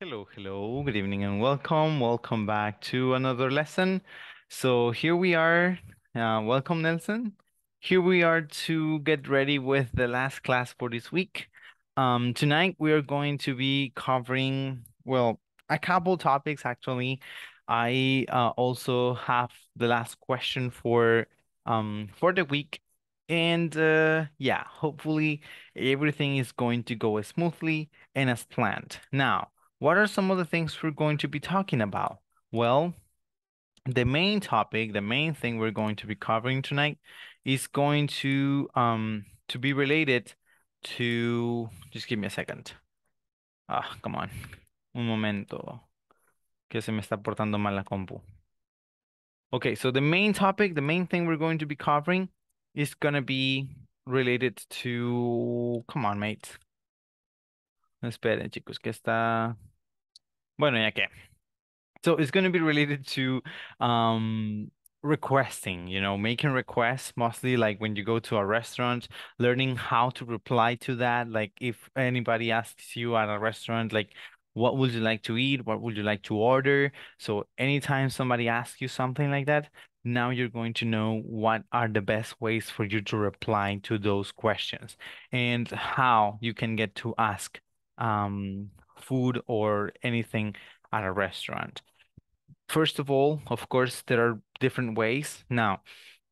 Hello, hello, good evening and welcome. Welcome back to another lesson. So here we are. Uh, welcome, Nelson. Here we are to get ready with the last class for this week. Um, tonight we are going to be covering, well, a couple topics actually. I uh, also have the last question for um for the week. And uh, yeah, hopefully everything is going to go as smoothly and as planned. Now, what are some of the things we're going to be talking about? Well, the main topic, the main thing we're going to be covering tonight is going to um to be related to just give me a second. Ah, come on. Un momento. Que se me está portando mal la compu. Okay, so the main topic, the main thing we're going to be covering is going to be related to, come on, mate. Esperen, chicos, que está Bueno, ya que. So it's going to be related to um, requesting, you know, making requests mostly like when you go to a restaurant, learning how to reply to that. Like if anybody asks you at a restaurant, like, what would you like to eat? What would you like to order? So anytime somebody asks you something like that, now you're going to know what are the best ways for you to reply to those questions and how you can get to ask um, food or anything at a restaurant. First of all, of course, there are different ways. Now,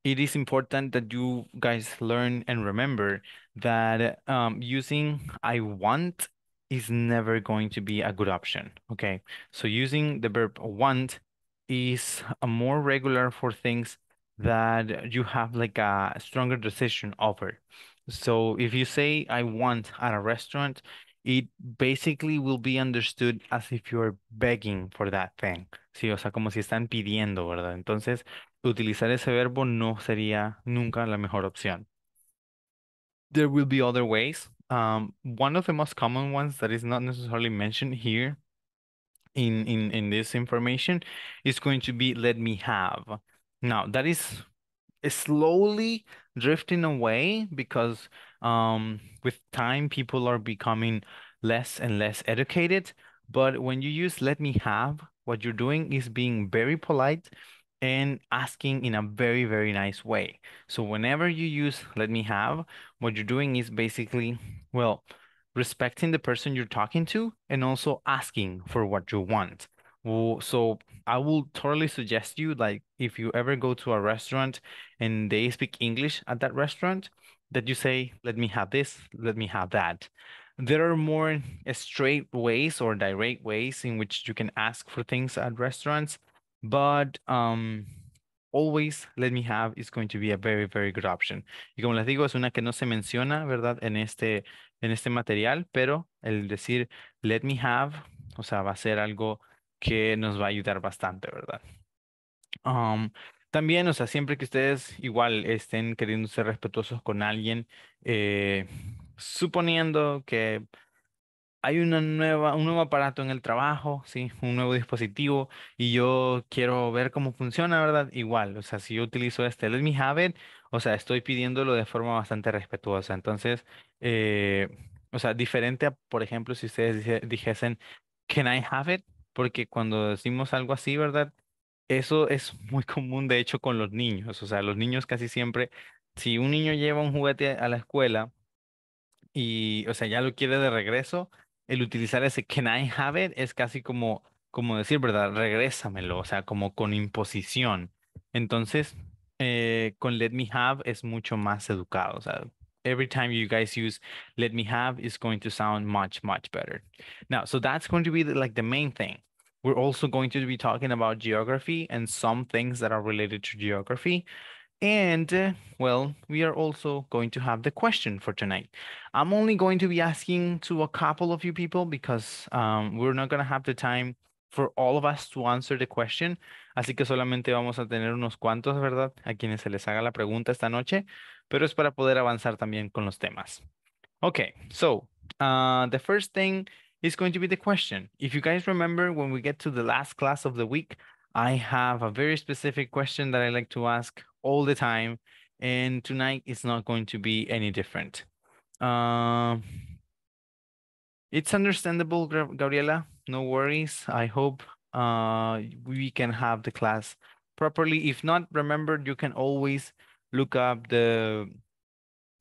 it is important that you guys learn and remember that um, using I want is never going to be a good option. Okay. So using the verb want is more regular for things that you have like a stronger decision over. So if you say I want at a restaurant, it basically will be understood as if you're begging for that thing. Sí, o sea, como si están pidiendo, ¿verdad? Entonces, utilizar ese verbo no sería nunca la mejor opción. There will be other ways. Um, one of the most common ones that is not necessarily mentioned here in, in, in this information is going to be let me have. Now, that is slowly drifting away because um, with time people are becoming less and less educated but when you use let me have what you're doing is being very polite and asking in a very very nice way so whenever you use let me have what you're doing is basically well respecting the person you're talking to and also asking for what you want so i will totally suggest you like if you ever go to a restaurant and they speak english at that restaurant that you say, let me have this, let me have that. There are more straight ways or direct ways in which you can ask for things at restaurants, but um, always let me have is going to be a very, very good option. Y como les digo, es una que no se menciona, ¿verdad? En este, en este material, pero el decir let me have, o sea, va a ser algo que nos va a ayudar bastante, ¿verdad? Um, También, o sea, siempre que ustedes igual estén queriendo ser respetuosos con alguien, eh, suponiendo que hay una nueva, un nuevo aparato en el trabajo, ¿sí? un nuevo dispositivo, y yo quiero ver cómo funciona, ¿verdad? Igual, o sea, si yo utilizo este es Have It, o sea, estoy pidiéndolo de forma bastante respetuosa. Entonces, eh, o sea, diferente a, por ejemplo, si ustedes dijesen, can I have it? Porque cuando decimos algo así, ¿verdad? Eso es muy común, de hecho, con los niños. O sea, los niños casi siempre, si un niño lleva un juguete a la escuela y, o sea, ya lo quiere de regreso, el utilizar ese can I have it es casi como, como decir, ¿verdad? Regrésamelo, o sea, como con imposición. Entonces, eh, con let me have es mucho más educado. O sea, every time you guys use let me have is going to sound much, much better. Now, so that's going to be like the main thing. We're also going to be talking about geography and some things that are related to geography. And uh, well, we are also going to have the question for tonight. I'm only going to be asking to a couple of you people because um, we're not going to have the time for all of us to answer the question. Así que solamente vamos a tener unos cuantos, ¿verdad? A quienes se les haga la pregunta esta noche, pero es para poder avanzar también con los temas. Okay, so uh, the first thing is going to be the question. If you guys remember, when we get to the last class of the week, I have a very specific question that I like to ask all the time. And tonight is not going to be any different. Uh, it's understandable, Gabriela. No worries. I hope uh, we can have the class properly. If not, remember, you can always look up the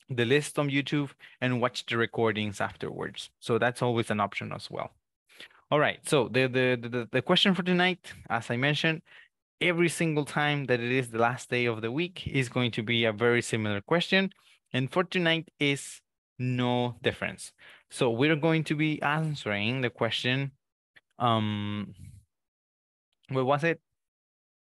the list on YouTube and watch the recordings afterwards. So that's always an option as well. All right, so the, the, the, the question for tonight, as I mentioned, every single time that it is the last day of the week is going to be a very similar question. And for tonight is no difference. So we're going to be answering the question, um, what was it?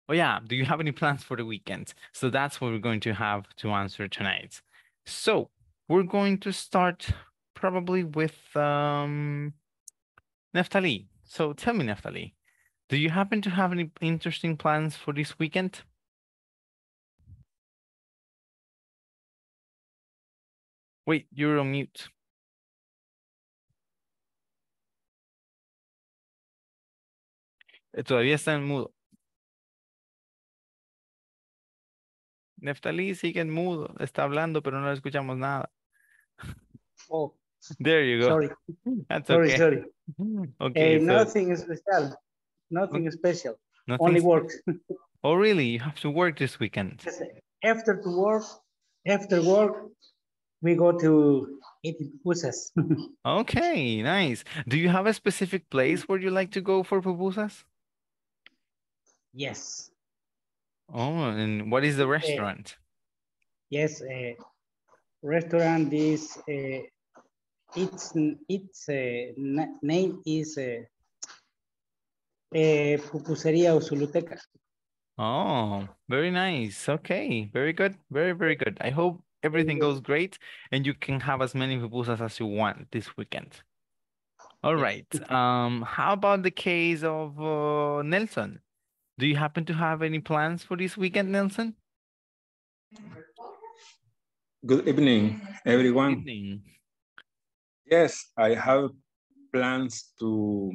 Oh yeah, do you have any plans for the weekend? So that's what we're going to have to answer tonight. So we're going to start probably with um, Neftali. So tell me, Neftali, do you happen to have any interesting plans for this weekend? Wait, you're on mute. Eh, todavía está en mudo. Neftalí sigue en mudo, está hablando, pero no le escuchamos nada. Oh. There you go. Sorry. That's sorry, okay. sorry. Okay, uh, so... Nothing special. Nothing special. Nothing Only work. oh, really? You have to work this weekend? Eh. After to work, after work, we go to eat pupusas. okay, nice. Do you have a specific place where you like to go for pupusas? Yes. Oh, and what is the eh, restaurant? yes, eh, restaurant is eh, its its name is uh, Pupuseria Usuluteca. Oh, very nice. Okay, very good. Very, very good. I hope everything goes great and you can have as many pupusas as you want this weekend. All right. Um, how about the case of uh, Nelson? Do you happen to have any plans for this weekend, Nelson? Good evening, everyone. Good evening. Yes, I have plans to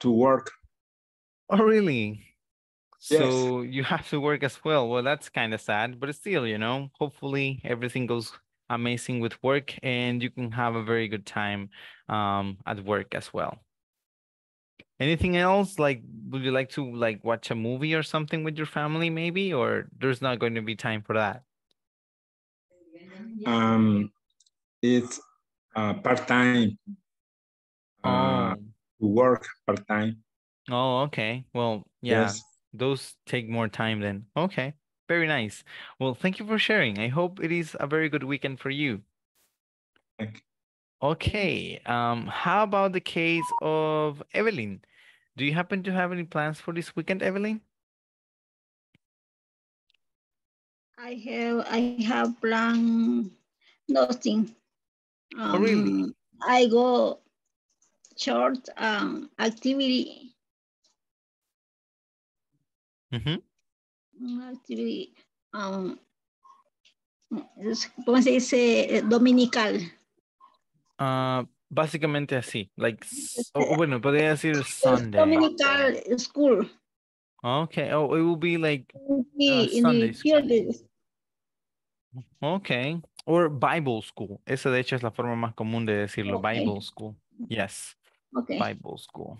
to work. Oh, really? Yes. So you have to work as well. Well, that's kind of sad, but still, you know, hopefully everything goes amazing with work and you can have a very good time um, at work as well anything else like would you like to like watch a movie or something with your family maybe or there's not going to be time for that um it's uh, part-time uh, oh. uh, work part-time oh okay well yeah yes. those take more time then okay very nice well thank you for sharing i hope it is a very good weekend for you thank you Okay. Um, how about the case of Evelyn? Do you happen to have any plans for this weekend, Evelyn? I have I have plan. nothing. Um, oh, really? Um, I go short um, activity. Mm-hmm. Mm -hmm. Activity. Um, mm, ¿Cómo se dice? Eh, dominical. Uh, básicamente así, like, oh, bueno, podría decir Sunday. Dominical school. Okay, oh, it will be like uh, Sunday school. Okay, or Bible school. Esa de hecho es la forma más común de decirlo, okay. Bible school. Yes, okay. Bible school.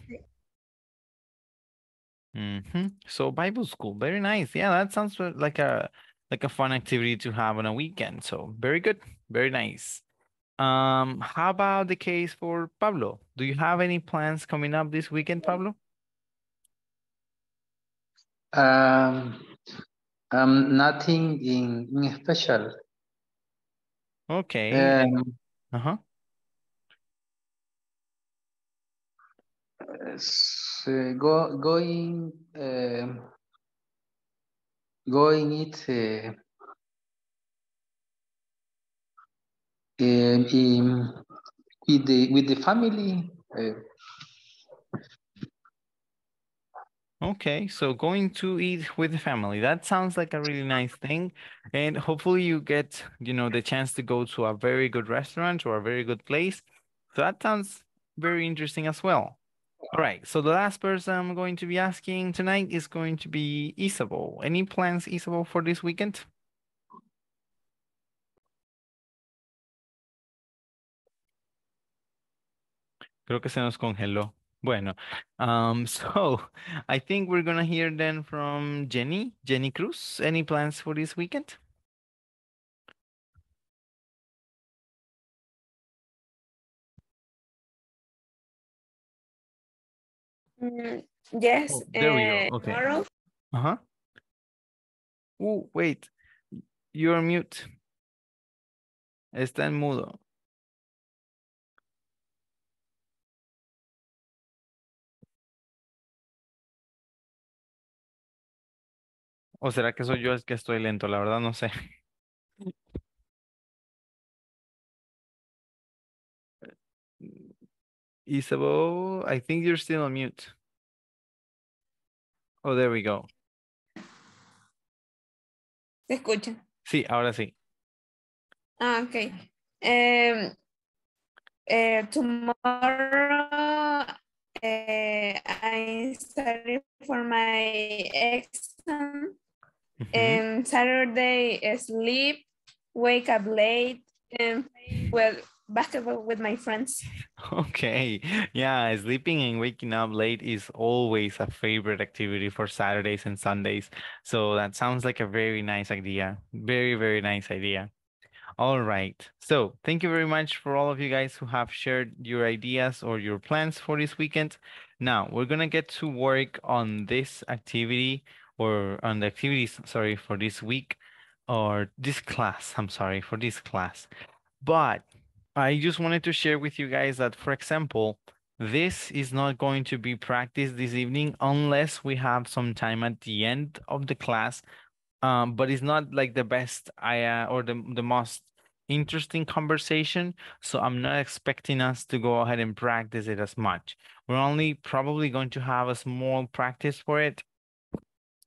Mm -hmm. So Bible school, very nice. Yeah, that sounds like a like a fun activity to have on a weekend. So very good, very nice. Um, how about the case for Pablo? Do you have any plans coming up this weekend, Pablo? Um, um nothing in, in special. Okay. Um, uh huh. So go, going, um, going it. Uh, And in with the with the family. Eh. Okay, so going to eat with the family. That sounds like a really nice thing. And hopefully you get, you know, the chance to go to a very good restaurant or a very good place. So that sounds very interesting as well. All right, so the last person I'm going to be asking tonight is going to be Isabel. Any plans, Isabel, for this weekend? Creo que se nos congeló. Bueno, um, so I think we're gonna hear then from Jenny, Jenny Cruz. Any plans for this weekend? Mm, yes. Oh, there we go. Eh, okay. Uh huh. Oh, wait. You're mute. Está en mudo. ¿O será que soy yo el que estoy lento? La verdad no sé. Isabel, I think you're still on mute. Oh, there we go. ¿Se escucha? Sí, ahora sí. Ah, ok. Em, eh, tomorrow eh, I'm for my exam hmm And Saturday, sleep, wake up late, and with basketball with my friends. Okay. Yeah, sleeping and waking up late is always a favorite activity for Saturdays and Sundays. So that sounds like a very nice idea. Very, very nice idea. All right. So thank you very much for all of you guys who have shared your ideas or your plans for this weekend. Now we're going to get to work on this activity or on the activities, sorry, for this week or this class, I'm sorry, for this class. But I just wanted to share with you guys that, for example, this is not going to be practiced this evening unless we have some time at the end of the class. Um, but it's not like the best I, uh, or the, the most interesting conversation. So I'm not expecting us to go ahead and practice it as much. We're only probably going to have a small practice for it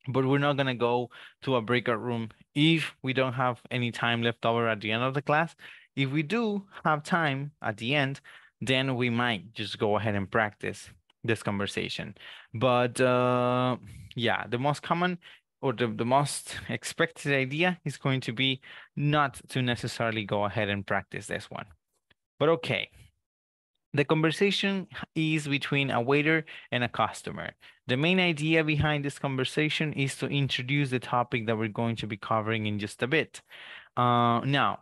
but we're not going to go to a breakout room if we don't have any time left over at the end of the class. If we do have time at the end, then we might just go ahead and practice this conversation. But uh, yeah, the most common or the, the most expected idea is going to be not to necessarily go ahead and practice this one. But okay, the conversation is between a waiter and a customer. The main idea behind this conversation is to introduce the topic that we're going to be covering in just a bit. Uh, now,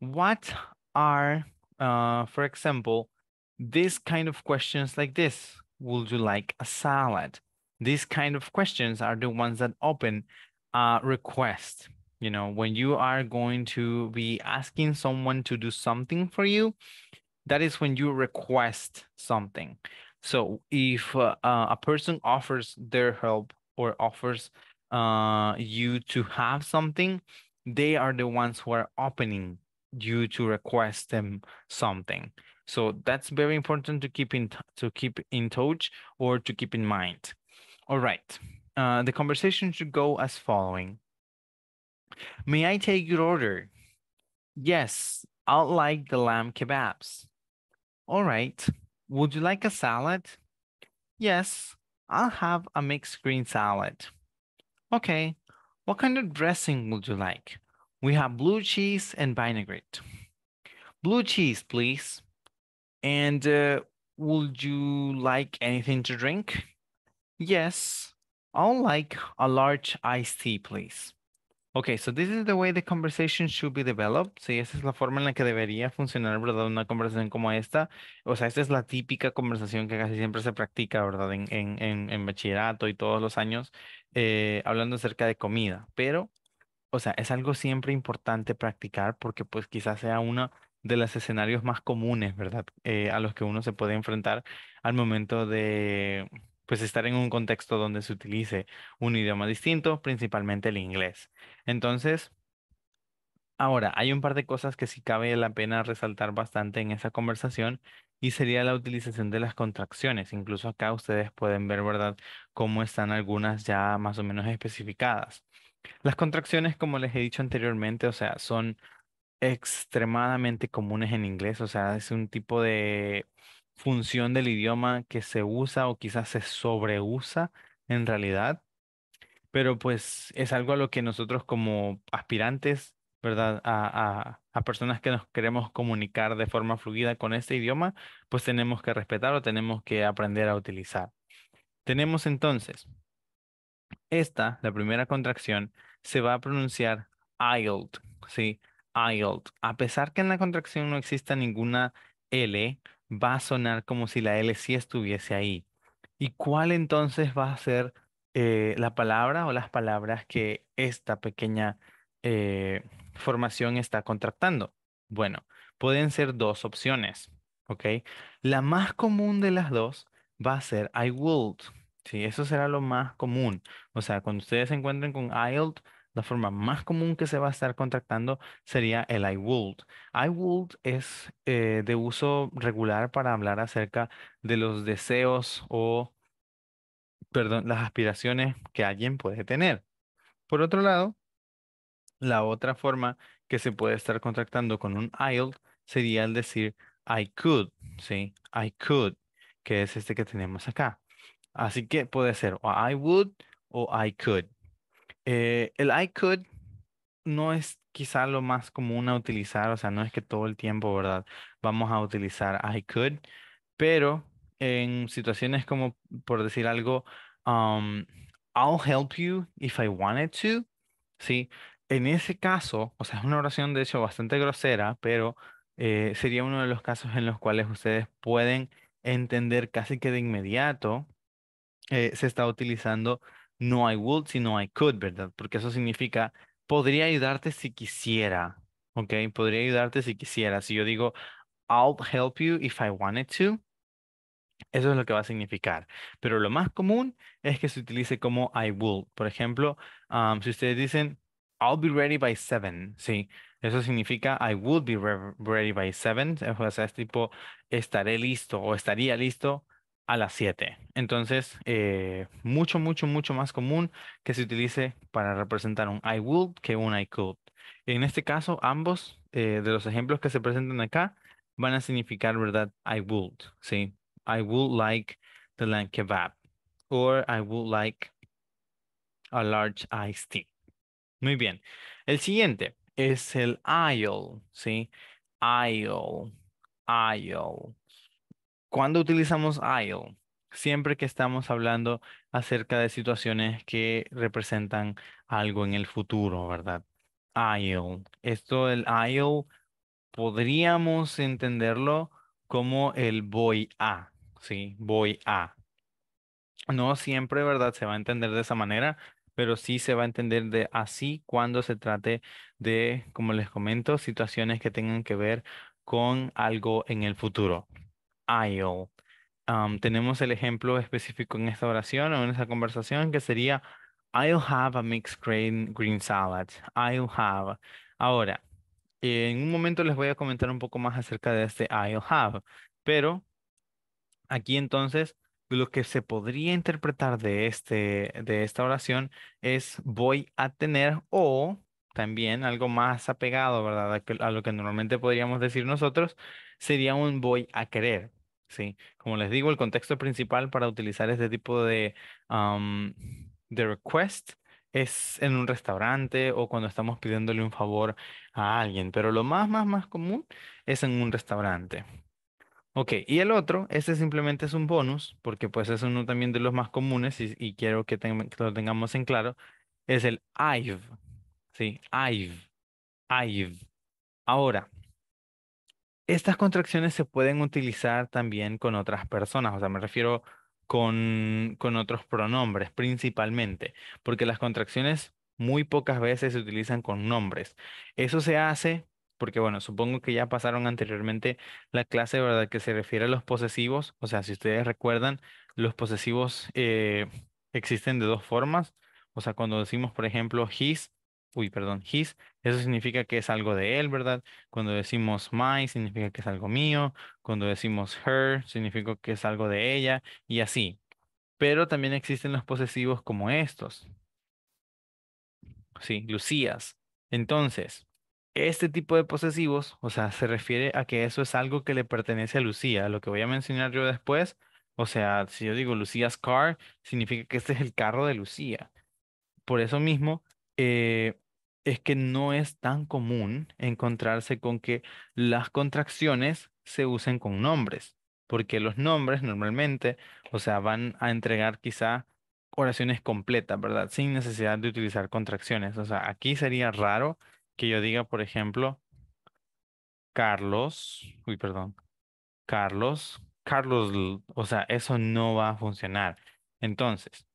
what are, uh, for example, these kind of questions like this? Would you like a salad? These kind of questions are the ones that open a request. You know, when you are going to be asking someone to do something for you, that is when you request something. So if uh, uh, a person offers their help or offers uh, you to have something, they are the ones who are opening you to request them something. So that's very important to keep in to keep in touch or to keep in mind. All right, uh, the conversation should go as following. May I take your order? Yes, I'll like the lamb kebabs. All right. Would you like a salad? Yes, I'll have a mixed green salad. Okay, what kind of dressing would you like? We have blue cheese and vinaigrette. Blue cheese, please. And uh, would you like anything to drink? Yes, I'll like a large iced tea, please. Ok, so this is the way the conversation should be developed. Sí, esa es la forma en la que debería funcionar, ¿verdad? Una conversación como esta. O sea, esta es la típica conversación que casi siempre se practica, ¿verdad? En, en, en, bachillerato y todos los años, eh, hablando acerca de comida. Pero, o sea, es algo siempre importante practicar porque pues quizás sea uno de los escenarios más comunes, ¿verdad? Eh, a los que uno se puede enfrentar al momento de pues estar en un contexto donde se utilice un idioma distinto, principalmente el inglés. Entonces, ahora, hay un par de cosas que sí cabe la pena resaltar bastante en esa conversación y sería la utilización de las contracciones. Incluso acá ustedes pueden ver, ¿verdad?, cómo están algunas ya más o menos especificadas. Las contracciones, como les he dicho anteriormente, o sea, son extremadamente comunes en inglés, o sea, es un tipo de función del idioma que se usa o quizás se sobreusa en realidad, pero pues es algo a lo que nosotros como aspirantes, ¿verdad? A, personas que nos queremos comunicar de forma fluida con este idioma, pues tenemos que respetar o tenemos que aprender a utilizar. Tenemos entonces, esta, la primera contracción, se va a pronunciar IELT, ¿sí? IELT. A pesar que en la contracción no exista ninguna L va a sonar como si la L sí estuviese ahí. ¿Y cuál entonces va a ser eh, la palabra o las palabras que esta pequeña eh, formación está contractando? Bueno, pueden ser dos opciones, ¿ok? La más común de las dos va a ser I would. Sí, eso será lo más común. O sea, cuando ustedes se encuentren con IELTS, la forma más común que se va a estar contactando sería el I would. I would es eh, de uso regular para hablar acerca de los deseos o, perdón, las aspiraciones que alguien puede tener. Por otro lado, la otra forma que se puede estar contactando con un I'll sería el decir I could, ¿sí? I could, que es este que tenemos acá. Así que puede ser o I would o I could. Eh, el I could no es quizá lo más común a utilizar, o sea, no es que todo el tiempo, ¿verdad? Vamos a utilizar I could, pero en situaciones como, por decir algo, um, I'll help you if I wanted to, ¿sí? En ese caso, o sea, es una oración de hecho bastante grosera, pero eh, sería uno de los casos en los cuales ustedes pueden entender casi que de inmediato eh, se está utilizando no I would, sino I could, ¿verdad? Porque eso significa, podría ayudarte si quisiera, ¿ok? Podría ayudarte si quisiera. Si yo digo, I'll help you if I wanted to, eso es lo que va a significar. Pero lo más común es que se utilice como I will. Por ejemplo, si ustedes dicen, I'll be ready by seven, ¿sí? Eso significa I will be ready by seven. O es tipo, estaré listo o estaría listo a las 7. Entonces, eh, mucho, mucho, mucho más común que se utilice para representar un I would que un I could. En este caso, ambos eh, de los ejemplos que se presentan acá van a significar, ¿verdad? I would, ¿sí? I would like the lamb kebab. Or I would like a large ice tea. Muy bien. El siguiente es el I'll, ¿sí? I'll I'll cuando utilizamos I'll? Siempre que estamos hablando acerca de situaciones que representan algo en el futuro, ¿verdad? I'll. Esto del I'll, podríamos entenderlo como el voy a, ¿sí? Voy a. No siempre, ¿verdad? Se va a entender de esa manera, pero sí se va a entender de así cuando se trate de, como les comento, situaciones que tengan que ver con algo en el futuro. I'll um, tenemos el ejemplo específico en esta oración o en esta conversación que sería I'll have a mixed green, green salad. I'll have. Ahora, en un momento les voy a comentar un poco más acerca de este I'll have, pero aquí entonces lo que se podría interpretar de, este, de esta oración es voy a tener o también algo más apegado, ¿verdad? A lo que normalmente podríamos decir nosotros, sería un voy a querer. Sí, como les digo, el contexto principal para utilizar este tipo de, de request es en un restaurante o cuando estamos pidiéndole un favor a alguien, pero lo más, más, más común es en un restaurante. Ok, y el otro, ese simplemente es un bonus, porque pues es uno también de los más comunes y, quiero que, que, lo tengamos en claro, es el IVE, ¿sí? IVE, IVE. Ahora, estas contracciones se pueden utilizar también con otras personas, o sea, me refiero con, con otros pronombres principalmente, porque las contracciones muy pocas veces se utilizan con nombres. Eso se hace porque, bueno, supongo que ya pasaron anteriormente la clase, ¿verdad? Que se refiere a los posesivos, o sea, si ustedes recuerdan, los posesivos eh, existen de dos formas, o sea, cuando decimos, por ejemplo, his uy, perdón, his, eso significa que es algo de él, ¿verdad? Cuando decimos my, significa que es algo mío. Cuando decimos her, significa que es algo de ella y así. Pero también existen los posesivos como estos. Sí, Lucías. Entonces, este tipo de posesivos, o sea, se refiere a que eso es algo que le pertenece a Lucía. Lo que voy a mencionar yo después, o sea, si yo digo Lucía's car, significa que este es el carro de Lucía. Por eso mismo, eh, es que no es tan común encontrarse con que las contracciones se usen con nombres, porque los nombres normalmente, o sea, van a entregar quizá oraciones completas, ¿verdad? Sin necesidad de utilizar contracciones. O sea, aquí sería raro que yo diga, por ejemplo, Carlos, uy, perdón, Carlos, Carlos, o sea, eso no va a funcionar. Entonces,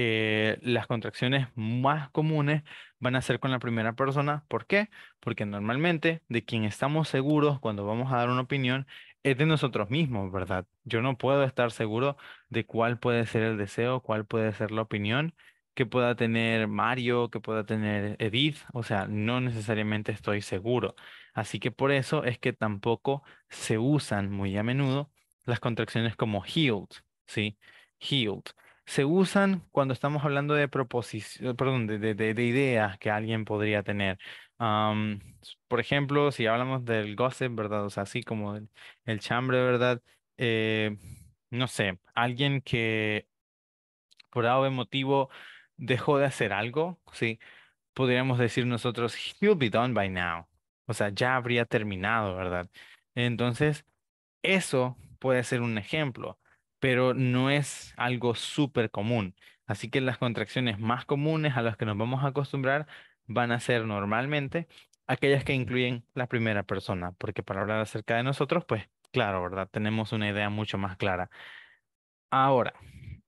eh, las contracciones más comunes van a ser con la primera persona. ¿Por qué? Porque normalmente de quien estamos seguros cuando vamos a dar una opinión es de nosotros mismos, ¿verdad? Yo no puedo estar seguro de cuál puede ser el deseo, cuál puede ser la opinión que pueda tener Mario, que pueda tener Edith, o sea, no necesariamente estoy seguro. Así que por eso es que tampoco se usan muy a menudo las contracciones como healed, ¿sí? Healed se usan cuando estamos hablando de proposición, de, ideas que alguien podría tener. por ejemplo, si hablamos del gossip, ¿verdad? O sea, así como el, chambre, ¿verdad? Eh, no sé, alguien que por algún motivo dejó de hacer algo, ¿sí? Podríamos decir nosotros, he'll be done by now. O sea, ya habría terminado, ¿verdad? Entonces, eso puede ser un ejemplo pero no es algo súper común. Así que las contracciones más comunes a las que nos vamos a acostumbrar van a ser normalmente aquellas que incluyen la primera persona, porque para hablar acerca de nosotros, pues claro, ¿verdad? Tenemos una idea mucho más clara. Ahora,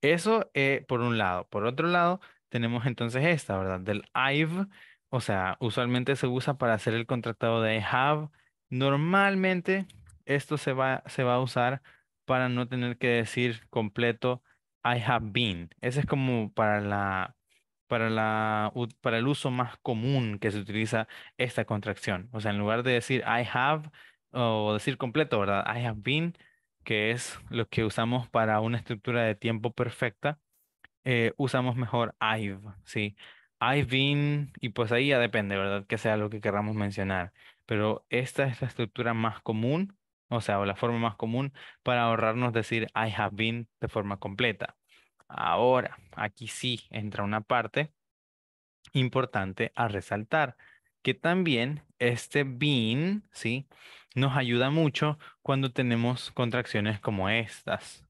eso eh, por un lado. Por otro lado, tenemos entonces esta, ¿verdad? Del I've, o sea, usualmente se usa para hacer el contractado de have. Normalmente esto se va, se va a usar para no tener que decir completo I have been. Ese es como para la para, la, para el uso más común que se utiliza esta contracción. O sea, en lugar de decir I have o decir completo, ¿verdad? I have been, que es lo que usamos para una estructura de tiempo perfecta, eh, usamos mejor I've, ¿sí? I've been, y pues ahí ya depende, ¿verdad? Que sea lo que queramos mencionar. Pero esta es la estructura más común o sea, o la forma más común para ahorrarnos decir I have been de forma completa. Ahora, aquí sí entra una parte importante a resaltar, que también este been, ¿sí? Nos ayuda mucho cuando tenemos contracciones como estas,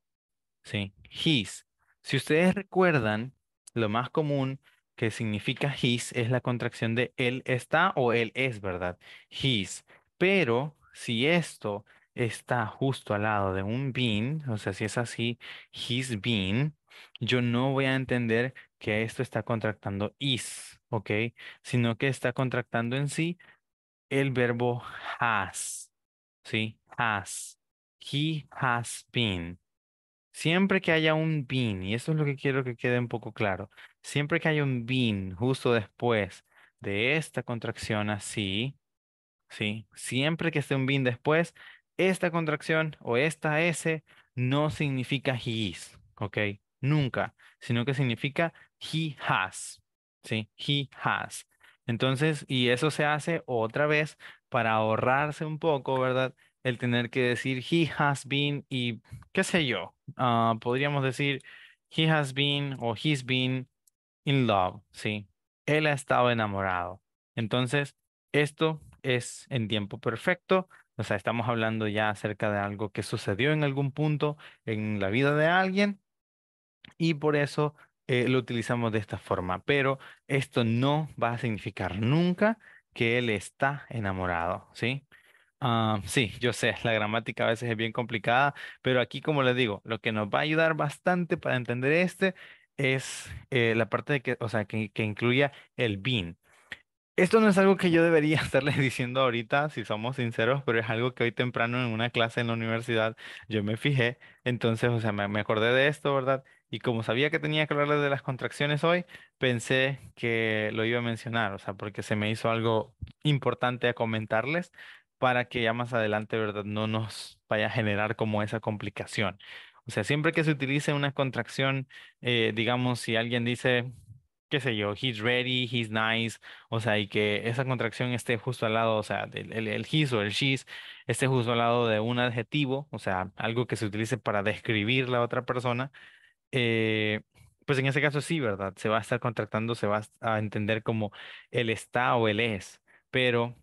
¿sí? His. Si ustedes recuerdan, lo más común que significa his es la contracción de él está o él es, ¿verdad? His. Pero si esto está justo al lado de un been, o sea, si es así, his been, yo no voy a entender que esto está contractando is, ¿ok? Sino que está contractando en sí el verbo has, ¿sí? Has. He has been. Siempre que haya un been, y eso es lo que quiero que quede un poco claro, siempre que haya un been justo después de esta contracción así, ¿sí? Siempre que esté un been después, esta contracción o esta S no significa he is, ¿ok? Nunca, sino que significa he has, ¿sí? He has. Entonces, y eso se hace otra vez para ahorrarse un poco, ¿verdad? El tener que decir he has been y qué sé yo, ah, podríamos decir he has been o he's been in love, ¿sí? Él ha estado enamorado. Entonces, esto es en tiempo perfecto o sea, estamos hablando ya acerca de algo que sucedió en algún punto en la vida de alguien y por eso eh, lo utilizamos de esta forma. Pero esto no va a significar nunca que él está enamorado, ¿sí? Ah, sí, yo sé, la gramática a veces es bien complicada, pero aquí, como les digo, lo que nos va a ayudar bastante para entender este es eh, la parte de que, o sea, que, que incluya el been. Esto no es algo que yo debería estarles diciendo ahorita, si somos sinceros, pero es algo que hoy temprano en una clase en la universidad yo me fijé. Entonces, o sea, me, acordé de esto, ¿verdad? Y como sabía que tenía que hablarles de las contracciones hoy, pensé que lo iba a mencionar, o sea, porque se me hizo algo importante a comentarles para que ya más adelante, ¿verdad? No nos vaya a generar como esa complicación. O sea, siempre que se utilice una contracción, eh, digamos, si alguien dice, qué sé yo, he's ready, he's nice, o sea, y que esa contracción esté justo al lado, o sea, el, el, his o el she's esté justo al lado de un adjetivo, o sea, algo que se utilice para describir la otra persona, eh, pues en ese caso sí, ¿verdad? Se va a estar contractando, se va a entender como el está o el es, pero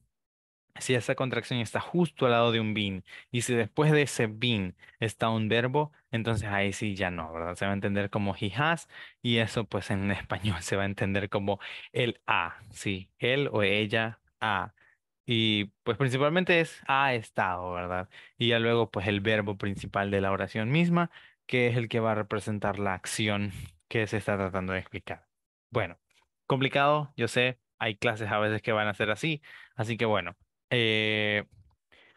si esa contracción está justo al lado de un bin y si después de ese bin está un verbo, entonces ahí sí ya no, ¿verdad? Se va a entender como he has y eso pues en español se va a entender como el a, sí, él o ella a. Y pues principalmente es ha estado, ¿verdad? Y ya luego pues el verbo principal de la oración misma, que es el que va a representar la acción que se está tratando de explicar. Bueno, complicado, yo sé, hay clases a veces que van a ser así, así que bueno, eh,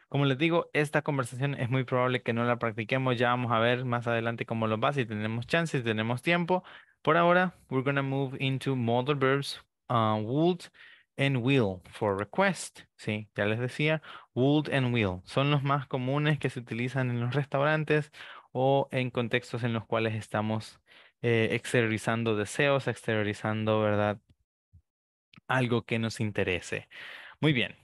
como les digo, esta conversación es muy probable que no la practiquemos. Ya vamos a ver más adelante cómo lo va, si tenemos chance, si tenemos tiempo. Por ahora, we're going to move into modal verbs uh, would and will for request. Sí, ya les decía, would and will. Son los más comunes que se utilizan en los restaurantes o en contextos en los cuales estamos eh, exteriorizando deseos, exteriorizando, ¿verdad? Algo que nos interese. Muy bien,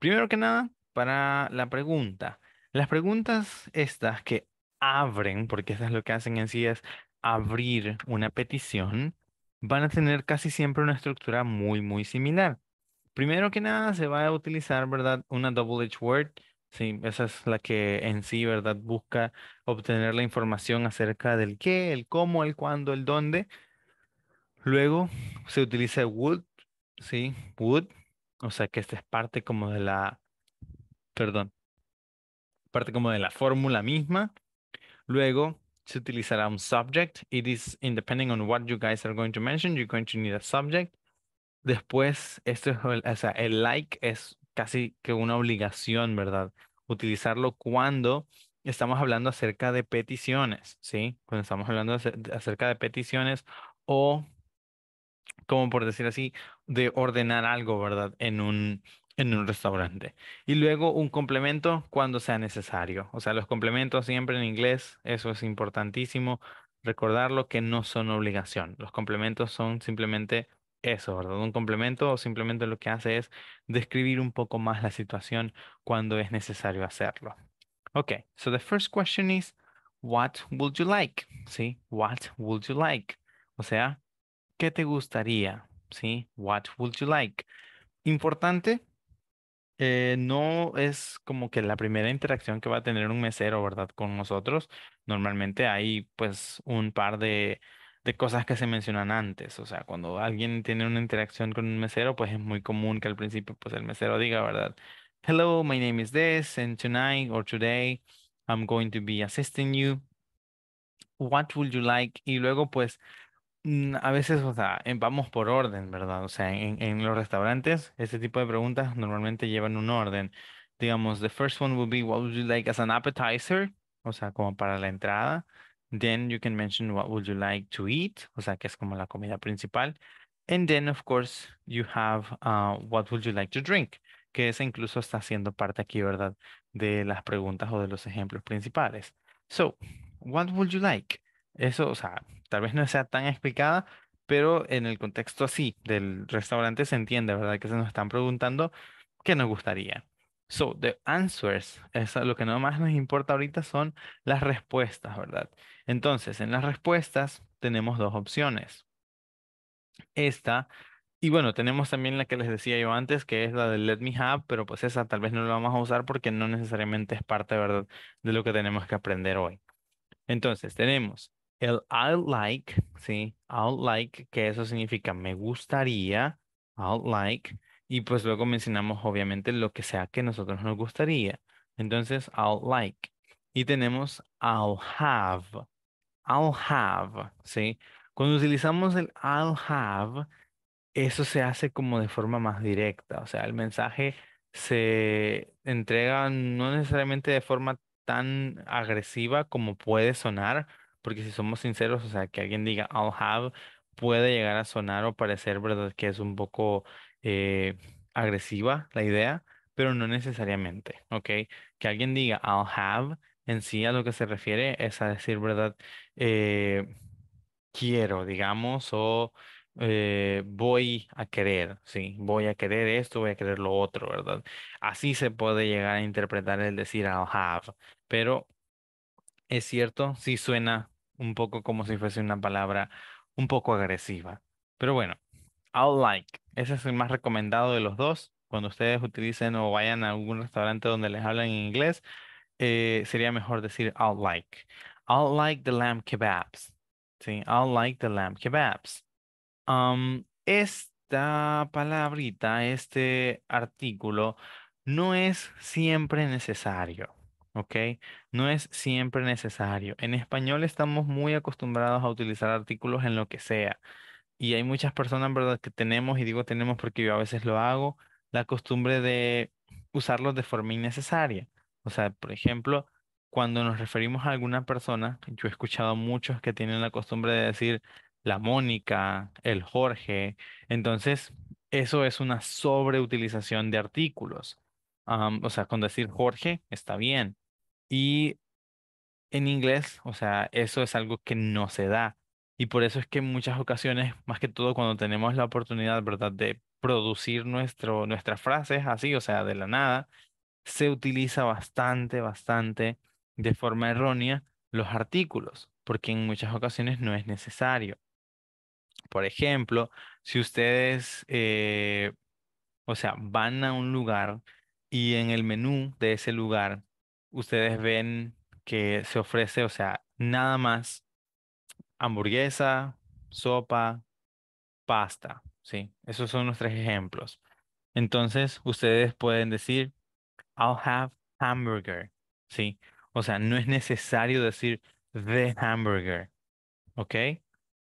primero que nada, para la pregunta. Las preguntas estas que abren, porque es lo que hacen en sí es abrir una petición, van a tener casi siempre una estructura muy, muy similar. Primero que nada, se va a utilizar, ¿verdad? Una double H word. Sí, esa es la que en sí, ¿verdad? Busca obtener la información acerca del qué, el cómo, el cuándo, el dónde. Luego se utiliza would, ¿sí? Would o sea que esta es parte como de la, perdón, parte como de la fórmula misma. Luego se utilizará un subject. It is depending on what you guys are going to mention, you're going to need a subject. Después, esto es, o sea, el like es casi que una obligación, ¿verdad? Utilizarlo cuando estamos hablando acerca de peticiones, ¿sí? Cuando estamos hablando acerca de peticiones o, como por decir así, de ordenar algo, ¿verdad? En un, en un restaurante. Y luego un complemento cuando sea necesario. O sea, los complementos siempre en inglés, eso es importantísimo. Recordarlo que no son obligación. Los complementos son simplemente eso, ¿verdad? Un complemento o simplemente lo que hace es describir un poco más la situación cuando es necesario hacerlo. Ok, so the first question is, what would you like? ¿Sí? What would you like? O sea, ¿qué te gustaría? ¿sí? What would you like? Importante, eh, no es como que la primera interacción que va a tener un mesero, ¿verdad? Con nosotros. Normalmente hay pues un par de, de cosas que se mencionan antes. O sea, cuando alguien tiene una interacción con un mesero, pues es muy común que al principio pues el mesero diga, ¿verdad? Hello, my name is this, and tonight or today I'm going to be assisting you. What would you like? Y luego pues Mm, a veces, o sea, vamos por orden, ¿verdad? O sea, en, los restaurantes, este tipo de preguntas normalmente llevan un orden. Digamos, the first one would be, what would you like as an appetizer? O sea, como para la entrada. Then you can mention what would you like to eat? O sea, que es como la comida principal. And then, of course, you have uh, what would you like to drink? Que esa incluso está siendo parte aquí, ¿verdad? De las preguntas o de los ejemplos principales. So, what would you like? Eso, o sea, tal vez no sea tan explicada, pero en el contexto así del restaurante se entiende, ¿verdad? Que se nos están preguntando qué nos gustaría. So, the answers, lo que no más nos importa ahorita son las respuestas, ¿verdad? Entonces, en las respuestas tenemos dos opciones. Esta, y bueno, tenemos también la que les decía yo antes, que es la de Let Me Have, pero pues esa tal vez no la vamos a usar porque no necesariamente es parte, ¿verdad?, de lo que tenemos que aprender hoy. Entonces, tenemos el I'll like, ¿sí? I'll like, que eso significa me gustaría, I'll like. Y pues luego mencionamos obviamente lo que sea que nosotros nos gustaría. Entonces, I'll like. Y tenemos I'll have. I'll have, ¿sí? Cuando utilizamos el I'll have, eso se hace como de forma más directa. O sea, el mensaje se entrega no necesariamente de forma tan agresiva como puede sonar porque si somos sinceros, o sea, que alguien diga I'll have puede llegar a sonar o parecer, ¿verdad? Que es un poco eh, agresiva la idea, pero no necesariamente, ¿ok? Que alguien diga I'll have en sí a lo que se refiere es a decir, ¿verdad? Eh, quiero, digamos, o eh, voy a querer, sí, voy a querer esto, voy a querer lo otro, ¿verdad? Así se puede llegar a interpretar el decir I'll have, pero es cierto, sí suena un poco como si fuese una palabra un poco agresiva. Pero bueno, I'll like, ese es el más recomendado de los dos. Cuando ustedes utilicen o vayan a algún restaurante donde les hablan en inglés, eh, sería mejor decir I'll like. I'll like the lamb kebabs. Sí, I'll like the lamb kebabs. Um, esta palabrita, este artículo, no es siempre necesario. No es siempre necesario. En español estamos muy acostumbrados a utilizar artículos en lo que sea. Y hay muchas personas, ¿verdad?, que tenemos, y digo tenemos porque yo a veces lo hago, la costumbre de usarlos de forma innecesaria. O sea, por ejemplo, cuando nos referimos a alguna persona, yo he escuchado muchos que tienen la costumbre de decir la Mónica, el Jorge. Entonces, eso es una sobreutilización de artículos o sea, con decir Jorge está bien. Y en inglés, o sea, eso es algo que no se da. Y por eso es que en muchas ocasiones, más que todo cuando tenemos la oportunidad, ¿verdad?, de producir nuestro, nuestras frases así, o sea, de la nada, se utiliza bastante, bastante de forma errónea los artículos, porque en muchas ocasiones no es necesario. Por ejemplo, si ustedes, eh, o sea, van a un lugar y en el menú de ese lugar, ustedes ven que se ofrece, o sea, nada más hamburguesa, sopa, pasta, ¿sí? Esos son los tres ejemplos. Entonces, ustedes pueden decir, I'll have hamburger, ¿sí? O sea, no es necesario decir the hamburger, ¿ok?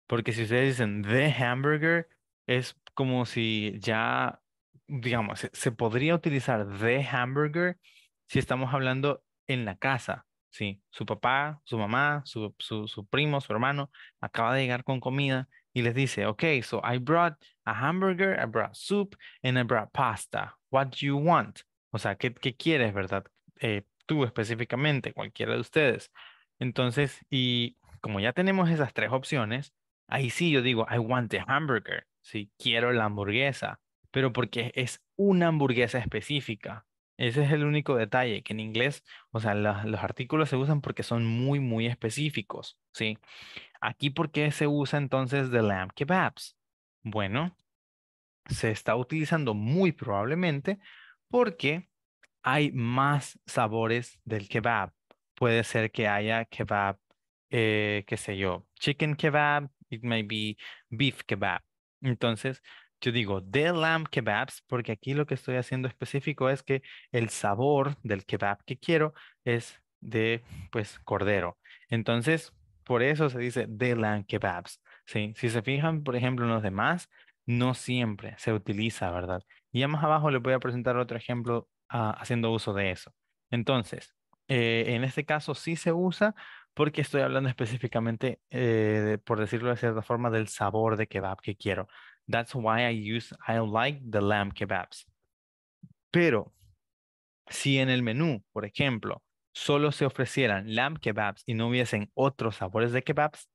Porque si ustedes dicen the hamburger, es como si ya digamos, se, podría utilizar the hamburger si estamos hablando en la casa, ¿sí? Su papá, su mamá, su, primo, su hermano acaba de llegar con comida y les dice, ok, so I brought a hamburger, I brought soup, and I brought pasta. What do you want? O sea, ¿qué, quieres, verdad? Eh, tú específicamente, cualquiera de ustedes. Entonces, y como ya tenemos esas tres opciones, ahí sí yo digo, I want the hamburger, Quiero la hamburguesa pero porque es una hamburguesa específica. Ese es el único detalle, que en inglés, o sea, los artículos se usan porque son muy, muy específicos, ¿sí? Aquí, ¿por qué se usa entonces the lamb kebabs? Bueno, se está utilizando muy probablemente porque hay más sabores del kebab. Puede ser que haya kebab, eh, qué sé yo, chicken kebab, it may be beef kebab. Entonces, yo digo de Lamb Kebabs porque aquí lo que estoy haciendo específico es que el sabor del kebab que quiero es de, pues, cordero. Entonces, por eso se dice de Lamb Kebabs. ¿sí? Si se fijan, por ejemplo, en los demás, no siempre se utiliza, ¿verdad? Y ya más abajo les voy a presentar otro ejemplo ah, haciendo uso de eso. Entonces, eh, en este caso sí se usa porque estoy hablando específicamente, eh, por decirlo de cierta forma, del sabor de kebab que quiero. That's why I use, I like the lamb kebabs. Pero si en el menú, por ejemplo, solo se ofrecieran lamb kebabs y no hubiesen otros sabores de kebabs,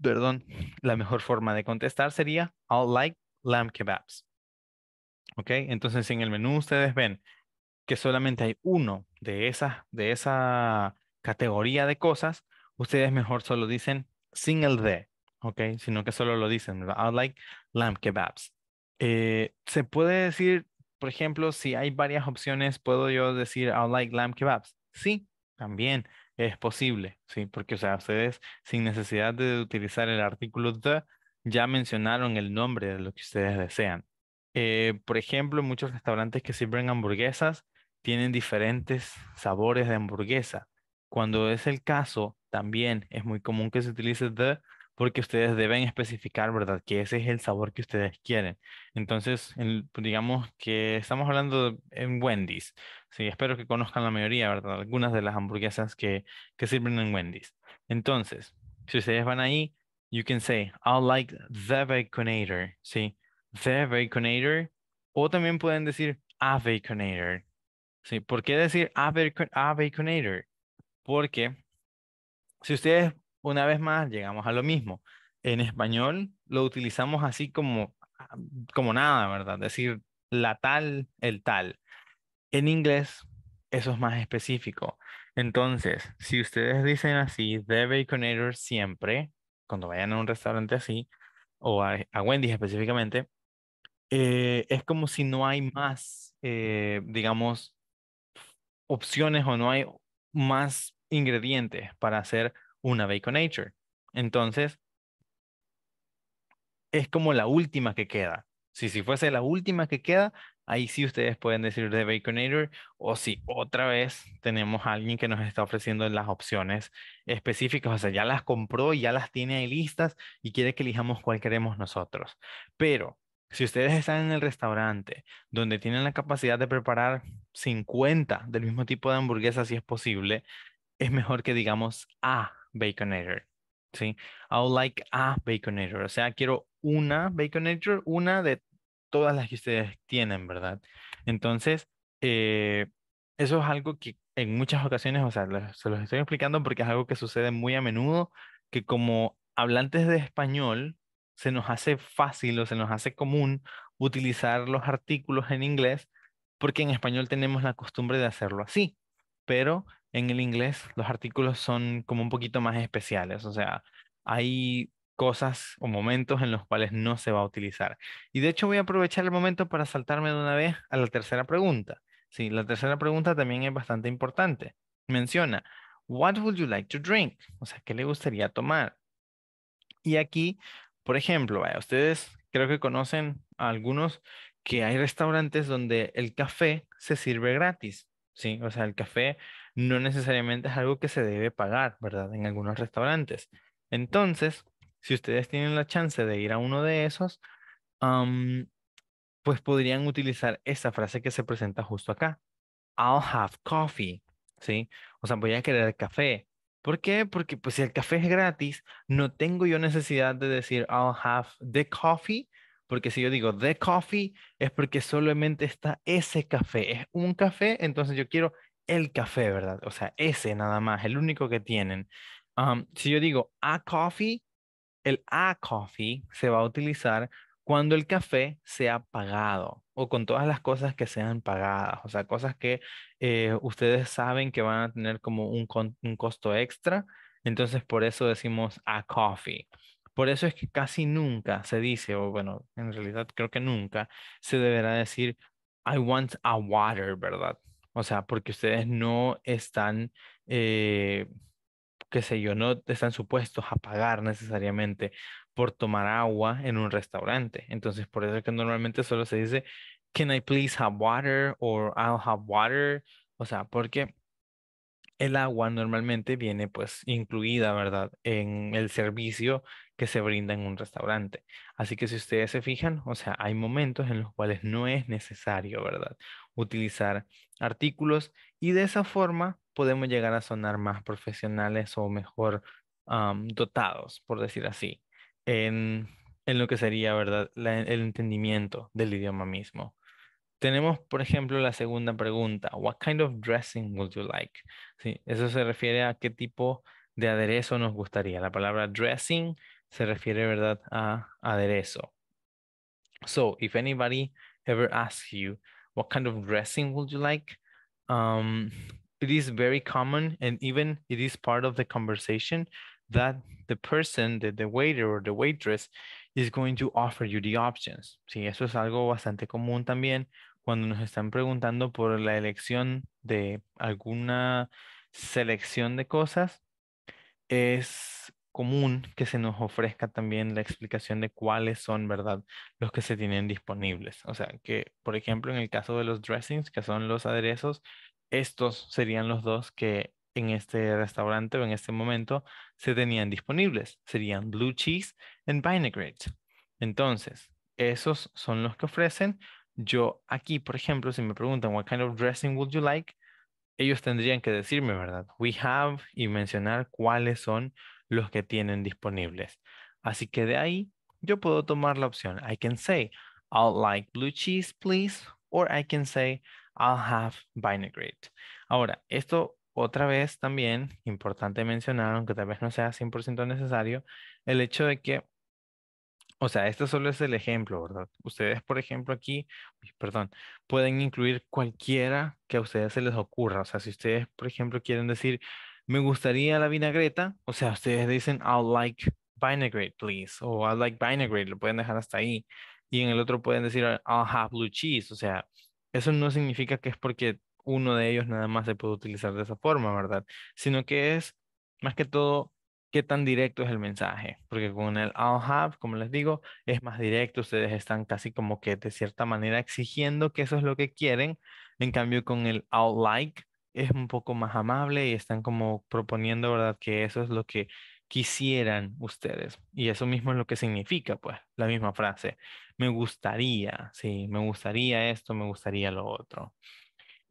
perdón, la mejor forma de contestar sería I like lamb kebabs. ¿Ok? Entonces, si en el menú ustedes ven que solamente hay uno de esa, de esa categoría de cosas, ustedes mejor solo dicen single de sino que solo lo dicen, I like lamb kebabs. Eh, se puede decir, por ejemplo, si hay varias opciones, puedo yo decir I like lamb kebabs. Sí, también es posible, sí, porque o sea, ustedes sin necesidad de utilizar el artículo the ya mencionaron el nombre de lo que ustedes desean. Eh, por ejemplo, muchos restaurantes que sirven hamburguesas tienen diferentes sabores de hamburguesa. Cuando es el caso, también es muy común que se utilice the porque ustedes deben especificar, ¿verdad? Que ese es el sabor que ustedes quieren. Entonces, pues, digamos que estamos hablando en Wendy's. Sí, espero que conozcan la mayoría, ¿verdad? Algunas de las hamburguesas que, que sirven en Wendy's. Entonces, si ustedes van ahí, you can say, I like the baconator, ¿sí? The baconator. O también pueden decir, a baconator. ¿Sí? ¿Por qué decir a baconator? Porque si ustedes una vez más llegamos a lo mismo. En español lo utilizamos así como, como nada, ¿verdad? Decir la tal, el tal. En inglés eso es más específico. Entonces, si ustedes dicen así, The Baconator siempre, cuando vayan a un restaurante así, o a, a Wendy's específicamente, eh, es como si no hay más, eh, digamos, opciones o no hay más ingredientes para hacer una Baconature. Entonces, es como la última que queda. Si, si fuese la última que queda, ahí sí ustedes pueden decir de Baconator o si otra vez tenemos a alguien que nos está ofreciendo las opciones específicas, o sea, ya las compró y ya las tiene ahí listas y quiere que elijamos cuál queremos nosotros. Pero si ustedes están en el restaurante donde tienen la capacidad de preparar 50 del mismo tipo de hamburguesas si es posible, es mejor que digamos, ah, Baconator. ¿sí? I would like a Baconator. O sea, quiero una Baconator, una de todas las que ustedes tienen, ¿verdad? Entonces, eh, eso es algo que en muchas ocasiones, o sea, se los estoy explicando porque es algo que sucede muy a menudo, que como hablantes de español, se nos hace fácil o se nos hace común utilizar los artículos en inglés porque en español tenemos la costumbre de hacerlo así, pero en el inglés los artículos son como un poquito más especiales, o sea, hay cosas o momentos en los cuales no se va a utilizar. Y de hecho voy a aprovechar el momento para saltarme de una vez a la tercera pregunta. Sí, la tercera pregunta también es bastante importante. Menciona, what would you like to drink? O sea, ¿qué le gustaría tomar? Y aquí, por ejemplo, ustedes creo que conocen a algunos que hay restaurantes donde el café se sirve gratis, ¿sí? O sea, el café no necesariamente es algo que se debe pagar, ¿verdad? En algunos restaurantes. Entonces, si ustedes tienen la chance de ir a uno de esos, pues podrían utilizar esa frase que se presenta justo acá. I'll have coffee, ¿sí? O sea, voy a querer café. ¿Por qué? Porque pues si el café es gratis, no tengo yo necesidad de decir I'll have the coffee, porque si yo digo the coffee es porque solamente está ese café, es un café, entonces yo quiero el café, ¿verdad? O sea, ese nada más, el único que tienen. si yo digo a coffee, el a coffee se va a utilizar cuando el café sea pagado o con todas las cosas que sean pagadas, o sea, cosas que eh, ustedes saben que van a tener como un, un costo extra, entonces por eso decimos a coffee. Por eso es que casi nunca se dice, o bueno, en realidad creo que nunca se deberá decir I want a water, ¿verdad? O sea, porque ustedes no están, eh, qué sé yo, no están supuestos a pagar necesariamente por tomar agua en un restaurante. Entonces, por eso es que normalmente solo se dice, can I please have water or I'll have water. O sea, porque el agua normalmente viene pues incluida, ¿verdad? En el servicio que se brinda en un restaurante. Así que si ustedes se fijan, o sea, hay momentos en los cuales no es necesario, ¿verdad? Utilizar artículos y de esa forma podemos llegar a sonar más profesionales o mejor dotados, por decir así, en, lo que sería, ¿verdad? el entendimiento del idioma mismo. Tenemos, por ejemplo, la segunda pregunta. What kind of dressing would you like? Sí, eso se refiere a qué tipo de aderezo nos gustaría. La palabra dressing se refiere, ¿verdad?, a aderezo. So, if anybody ever asks you, what kind of dressing would you like? Um, it is very common, and even it is part of the conversation that the person, the, the waiter or the waitress, is going to offer you the options. Sí, eso es algo bastante común también cuando nos están preguntando por la elección de alguna selección de cosas. Es común que se nos ofrezca también la explicación de cuáles son, ¿verdad?, los que se tienen disponibles. O sea, que, por ejemplo, en el caso de los dressings, que son los aderezos, estos serían los dos que en este restaurante o en este momento se tenían disponibles. Serían blue cheese and vinaigrette. Entonces, esos son los que ofrecen. Yo aquí, por ejemplo, si me preguntan, what kind of dressing would you like? Ellos tendrían que decirme, ¿verdad? We have y mencionar cuáles son los que tienen disponibles. Así que de ahí yo puedo tomar la opción. I can say, I'll like blue cheese, please. Or I can say, I'll have vinaigrette. Ahora, esto otra vez también, importante mencionar, aunque tal vez no sea 100% necesario, el hecho de que, o sea, este solo es el ejemplo, ¿verdad? Ustedes, por ejemplo, aquí, perdón, pueden incluir cualquiera que a ustedes se les ocurra. O sea, si ustedes, por ejemplo, quieren decir, me gustaría la vinagreta, o sea, ustedes dicen, I'll like vinaigrette, please, o I'll like vinaigrette, lo pueden dejar hasta ahí. Y en el otro pueden decir, I'll have blue cheese, o sea, eso no significa que es porque uno de ellos nada más se puede utilizar de esa forma, ¿verdad? Sino que es, más que todo, qué tan directo es el mensaje, porque con el I'll have, como les digo, es más directo, ustedes están casi como que de cierta manera exigiendo que eso es lo que quieren, en cambio con el I'll like, es un poco más amable y están como proponiendo, ¿verdad? Que eso es lo que quisieran ustedes. Y eso mismo es lo que significa, pues, la misma frase. Me gustaría, sí, me gustaría esto, me gustaría lo otro.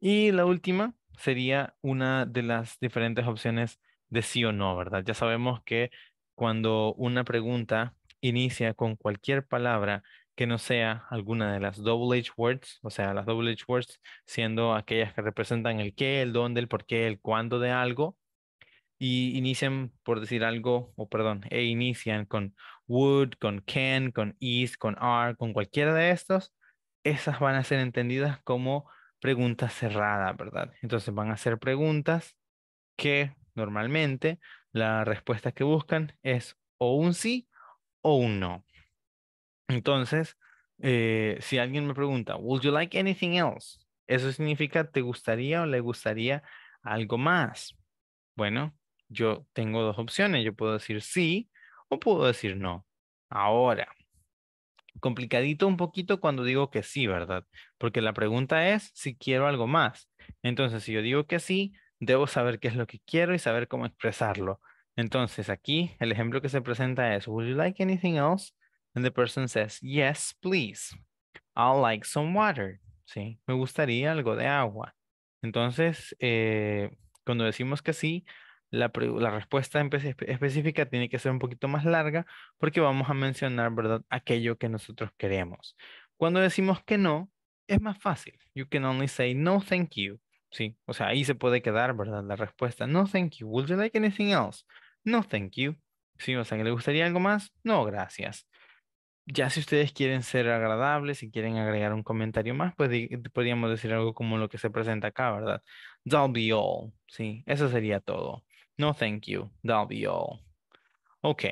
Y la última sería una de las diferentes opciones de sí o no, ¿verdad? Ya sabemos que cuando una pregunta inicia con cualquier palabra que no sea alguna de las double H words, o sea, las double H words siendo aquellas que representan el qué, el dónde, el por qué, el cuándo de algo, y inician por decir algo, o perdón, e inician con would, con can, con is, con are, con cualquiera de estos, esas van a ser entendidas como preguntas cerradas, ¿verdad? Entonces van a ser preguntas que normalmente la respuesta que buscan es o un sí o un no. Entonces, eh, si alguien me pregunta, ¿Would you like anything else? Eso significa, ¿te gustaría o le gustaría algo más? Bueno, yo tengo dos opciones. Yo puedo decir sí o puedo decir no. Ahora, complicadito un poquito cuando digo que sí, ¿verdad? Porque la pregunta es si quiero algo más. Entonces, si yo digo que sí, debo saber qué es lo que quiero y saber cómo expresarlo. Entonces, aquí el ejemplo que se presenta es, ¿Would you like anything else? And the person says, yes, please. I'll like some water. ¿Sí? Me gustaría algo de agua. Entonces, eh, cuando decimos que sí, la, la respuesta específica tiene que ser un poquito más larga porque vamos a mencionar, ¿verdad? Aquello que nosotros queremos. Cuando decimos que no, es más fácil. You can only say no, thank you. Sí, o sea, ahí se puede quedar, ¿verdad? La respuesta, no, thank you. Would you like anything else? No, thank you. Sí, o sea, ¿le gustaría algo más? No, gracias ya si ustedes quieren ser agradables, y quieren agregar un comentario más, pues podríamos decir algo como lo que se presenta acá, ¿verdad? That'll be all. Sí, eso sería todo. No, thank you. That'll be all. Ok.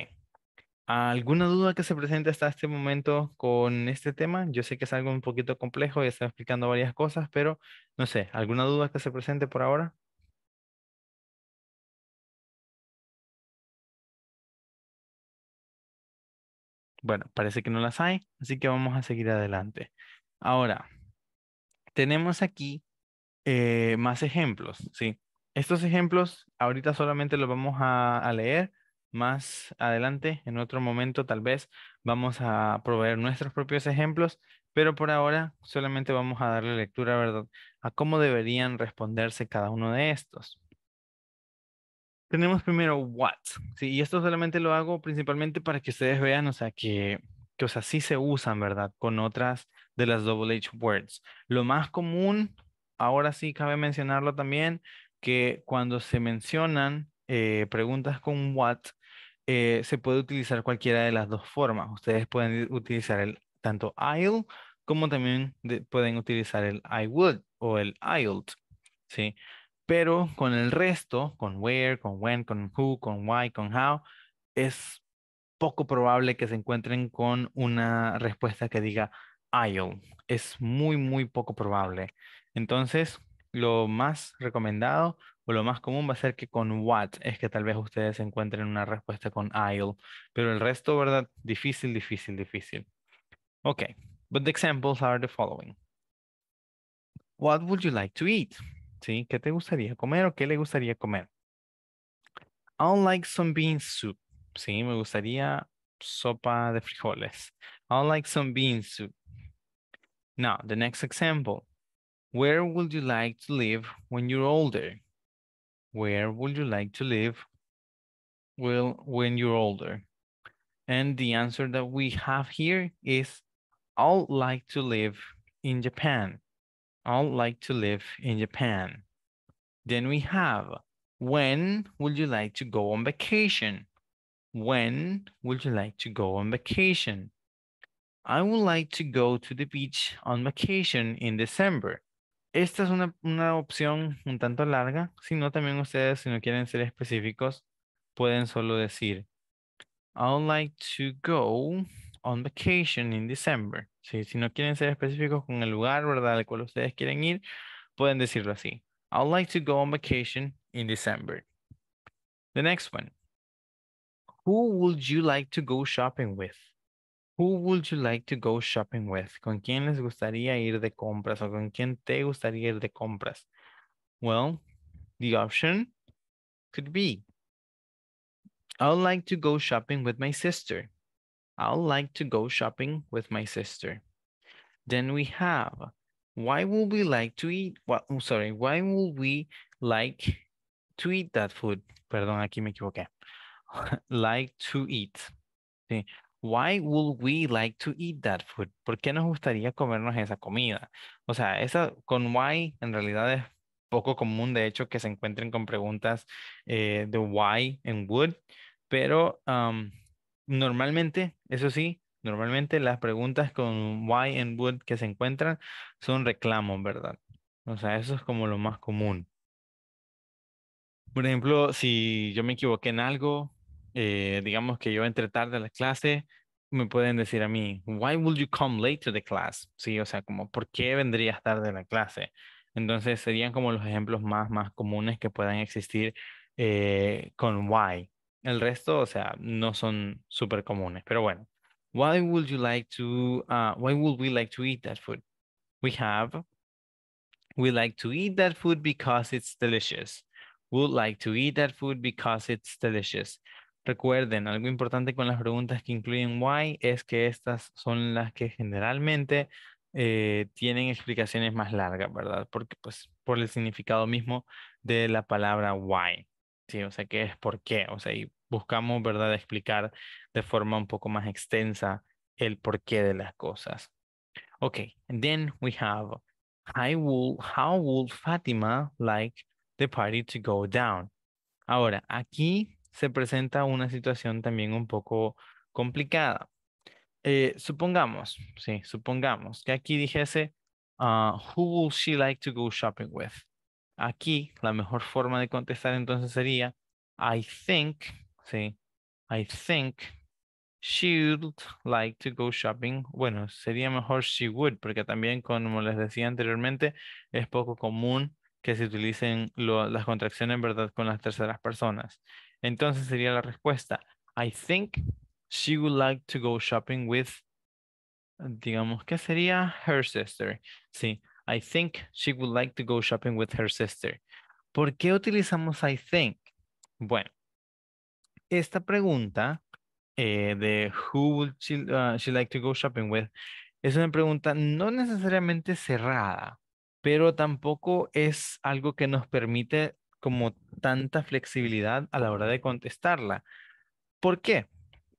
¿Alguna duda que se presente hasta este momento con este tema? Yo sé que es algo un poquito complejo y está explicando varias cosas, pero no sé, ¿alguna duda que se presente por ahora? Bueno, parece que no las hay, así que vamos a seguir adelante. Ahora, tenemos aquí eh, más ejemplos, ¿sí? Estos ejemplos ahorita solamente los vamos a, leer, más adelante, en otro momento tal vez vamos a proveer nuestros propios ejemplos, pero por ahora solamente vamos a darle lectura, A cómo deberían responderse cada uno de estos tenemos primero what, ¿sí? Y esto solamente lo hago principalmente para que ustedes vean, o sea, que, que o sea, sí se usan, ¿verdad? Con otras de las double H words. Lo más común, ahora sí cabe mencionarlo también, que cuando se mencionan eh, preguntas con what, eh, se puede utilizar cualquiera de las dos formas. Ustedes pueden utilizar el tanto I'll como también pueden utilizar el I would o el I'll, ¿sí? Pero con el resto, con where, con when, con who, con why, con how, es poco probable que se encuentren con una respuesta que diga I'll. Oh, es muy, muy poco probable. Entonces, lo más recomendado o lo más común va a ser que con what es que tal vez ustedes encuentren una respuesta con I'll. Pero el resto, ¿verdad? Difícil, difícil, difícil. Ok, but the examples are the following. What would you like to eat? ¿sí? ¿Qué te gustaría comer o qué le gustaría comer? I like some bean soup, ¿sí? Me gustaría sopa de frijoles. I like some bean soup. Now, the next example. Where would you like to live when you're older? Where would you like to live well, when you're older? And the answer that we have here is, I'll like to live in Japan. I would like to live in Japan. Then we have, when would you like to go on vacation? When would you like to go on vacation? I would like to go to the beach on vacation in December. Esta es una, una opción un tanto larga, si no también ustedes, si no quieren ser específicos, pueden solo decir, I would like to go on vacation in December. Si, no quieren ser específicos con el lugar, ¿verdad?, al cual ustedes quieren ir, pueden decirlo así. I would like to go on vacation in December. The next one. Who would you like to go shopping with? Who would you like to go shopping with? ¿Con quién les gustaría ir de compras o con quién te gustaría ir de compras? Well, the option could be I would like to go shopping with my sister. I like to go shopping with my sister. Then we have, why would we like to eat, oh, sorry, why would we like to eat that food? Perdón, aquí me equivoqué. like to eat. Why would we like to eat that food? ¿Por qué nos gustaría comernos esa comida? O sea, esa con why en realidad es poco común, de hecho, que se encuentren con preguntas eh, de why and would, pero um, Normalmente, eso sí, normalmente las preguntas con why and would que se encuentran son reclamos, ¿verdad? O sea, eso es como lo más común. Por ejemplo, si yo me equivoqué en algo, eh, digamos que yo entré tarde a la clase, me pueden decir a mí, why would you come late to the class? Sí, o sea, como, ¿por qué vendrías tarde a la clase? Entonces serían como los ejemplos más, más comunes que puedan existir eh, con why. El resto, o sea, no son súper comunes. Pero bueno, why would you like to, ah, why would we like to eat that food? We have, we like to eat that food because it's delicious. Would like to eat that food because it's delicious. Recuerden, algo importante con las preguntas que incluyen why es que estas son las que generalmente eh, tienen explicaciones más largas, ¿verdad? Porque pues por el significado mismo de la palabra why. Sí, o sea que es por qué, o sea, y buscamos, ¿verdad?, explicar de forma un poco más extensa el porqué de las cosas. Ok. then we have I will, how would Fatima like the party to go down? Ahora, aquí se presenta una situación también un poco complicada. Eh, supongamos, sí, supongamos que aquí dijese, uh, who would she like to go shopping with? Aquí la mejor forma de contestar entonces sería, I think Sí. I think she would like to go shopping. Bueno, sería mejor she would, porque también, como les decía anteriormente, es poco común que se utilicen las contracciones, ¿verdad?, con las terceras personas. Entonces sería la respuesta. I think she would like to go shopping with, digamos, ¿qué sería? Her sister. Sí, I think she would like to go shopping with her sister. ¿Por qué utilizamos I think? Bueno, esta pregunta eh, de who would ah, she, like to go shopping with es una pregunta no necesariamente cerrada, pero tampoco es algo que nos permite como tanta flexibilidad a la hora de contestarla. ¿Por qué?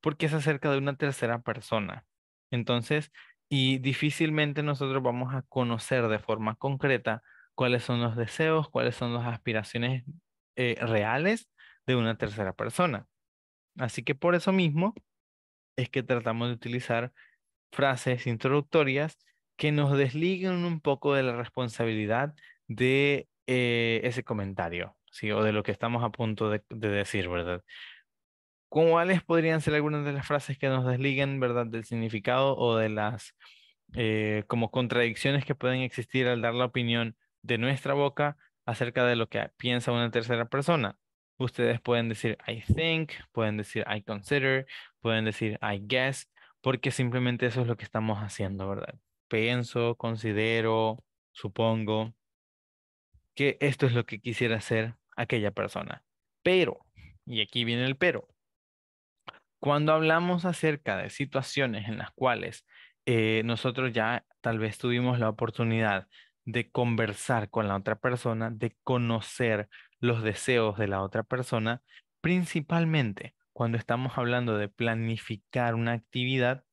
Porque es acerca de una tercera persona. Entonces, y difícilmente nosotros vamos a conocer de forma concreta cuáles son los deseos, cuáles son las aspiraciones eh, reales de una tercera persona. Así que por eso mismo es que tratamos de utilizar frases introductorias que nos desliguen un poco de la responsabilidad de eh, ese comentario, o de lo que estamos a punto de, decir, ¿verdad? ¿Cuáles podrían ser algunas de las frases que nos desliguen, ¿verdad?, del significado o de las eh, como contradicciones que pueden existir al dar la opinión de nuestra boca acerca de lo que piensa una tercera persona. Ustedes pueden decir I think, pueden decir I consider, pueden decir I guess, porque simplemente eso es lo que estamos haciendo, ¿verdad? Pienso, considero, supongo que esto es lo que quisiera hacer aquella persona. Pero, y aquí viene el pero, cuando hablamos acerca de situaciones en las cuales eh, nosotros ya tal vez tuvimos la oportunidad de conversar con la otra persona, de conocer los deseos de la otra persona, principalmente cuando estamos hablando de planificar una actividad,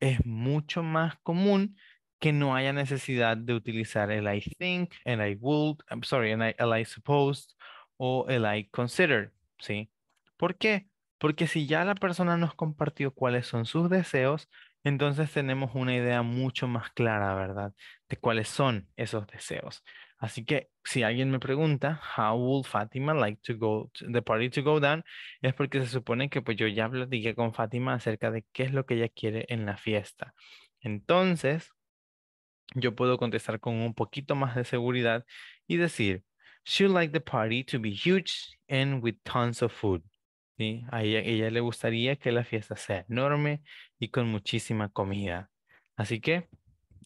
es mucho más común que no haya necesidad de utilizar el I think, el I would, I'm sorry, el I, suppose o el I consider, ¿sí? ¿Por qué? Porque si ya la persona nos compartió cuáles son sus deseos, entonces tenemos una idea mucho más clara, ¿verdad? De cuáles son esos deseos. Así que si alguien me pregunta, how would Fátima like to go, the party to go down, es porque se supone que pues yo ya platicé con Fátima acerca de qué es lo que ella quiere en la fiesta. Entonces, yo puedo contestar con un poquito más de seguridad y decir, she like the party to be huge and with tons of food. A ella, le gustaría que la fiesta sea enorme y con muchísima comida. Así que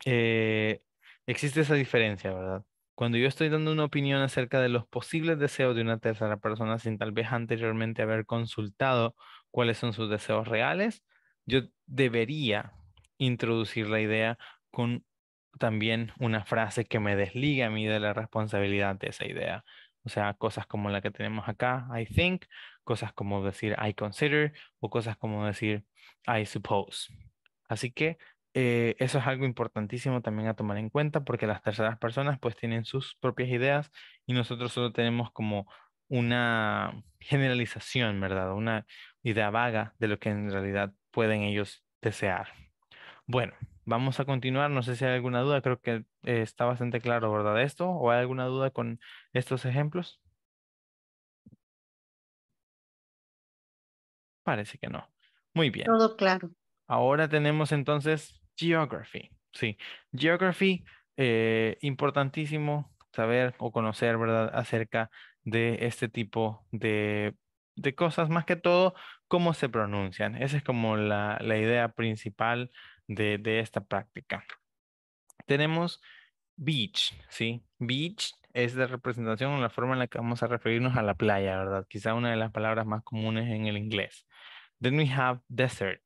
eh, existe esa diferencia, ¿verdad? Cuando yo estoy dando una opinión acerca de los posibles deseos de una tercera persona sin tal vez anteriormente haber consultado cuáles son sus deseos reales, yo debería introducir la idea con también una frase que me desliga a mí de la responsabilidad de esa idea. O sea, cosas como la que tenemos acá, I think, cosas como decir I consider o cosas como decir I suppose. Así que eh, eso es algo importantísimo también a tomar en cuenta porque las terceras personas pues tienen sus propias ideas y nosotros solo tenemos como una generalización, ¿verdad? Una idea vaga de lo que en realidad pueden ellos desear. Bueno, vamos a continuar. No sé si hay alguna duda. Creo que eh, está bastante claro, ¿verdad? Esto. ¿O hay alguna duda con estos ejemplos? Parece que no. Muy bien. Todo claro. Ahora tenemos entonces Geography, sí. Geography, eh, importantísimo saber o conocer, ¿verdad?, acerca de este tipo de, cosas, más que todo, cómo se pronuncian. Esa es como la, idea principal de, de, esta práctica. Tenemos beach, ¿sí? Beach es la representación o la forma en la que vamos a referirnos a la playa, ¿verdad? Quizá una de las palabras más comunes en el inglés. Then we have desert.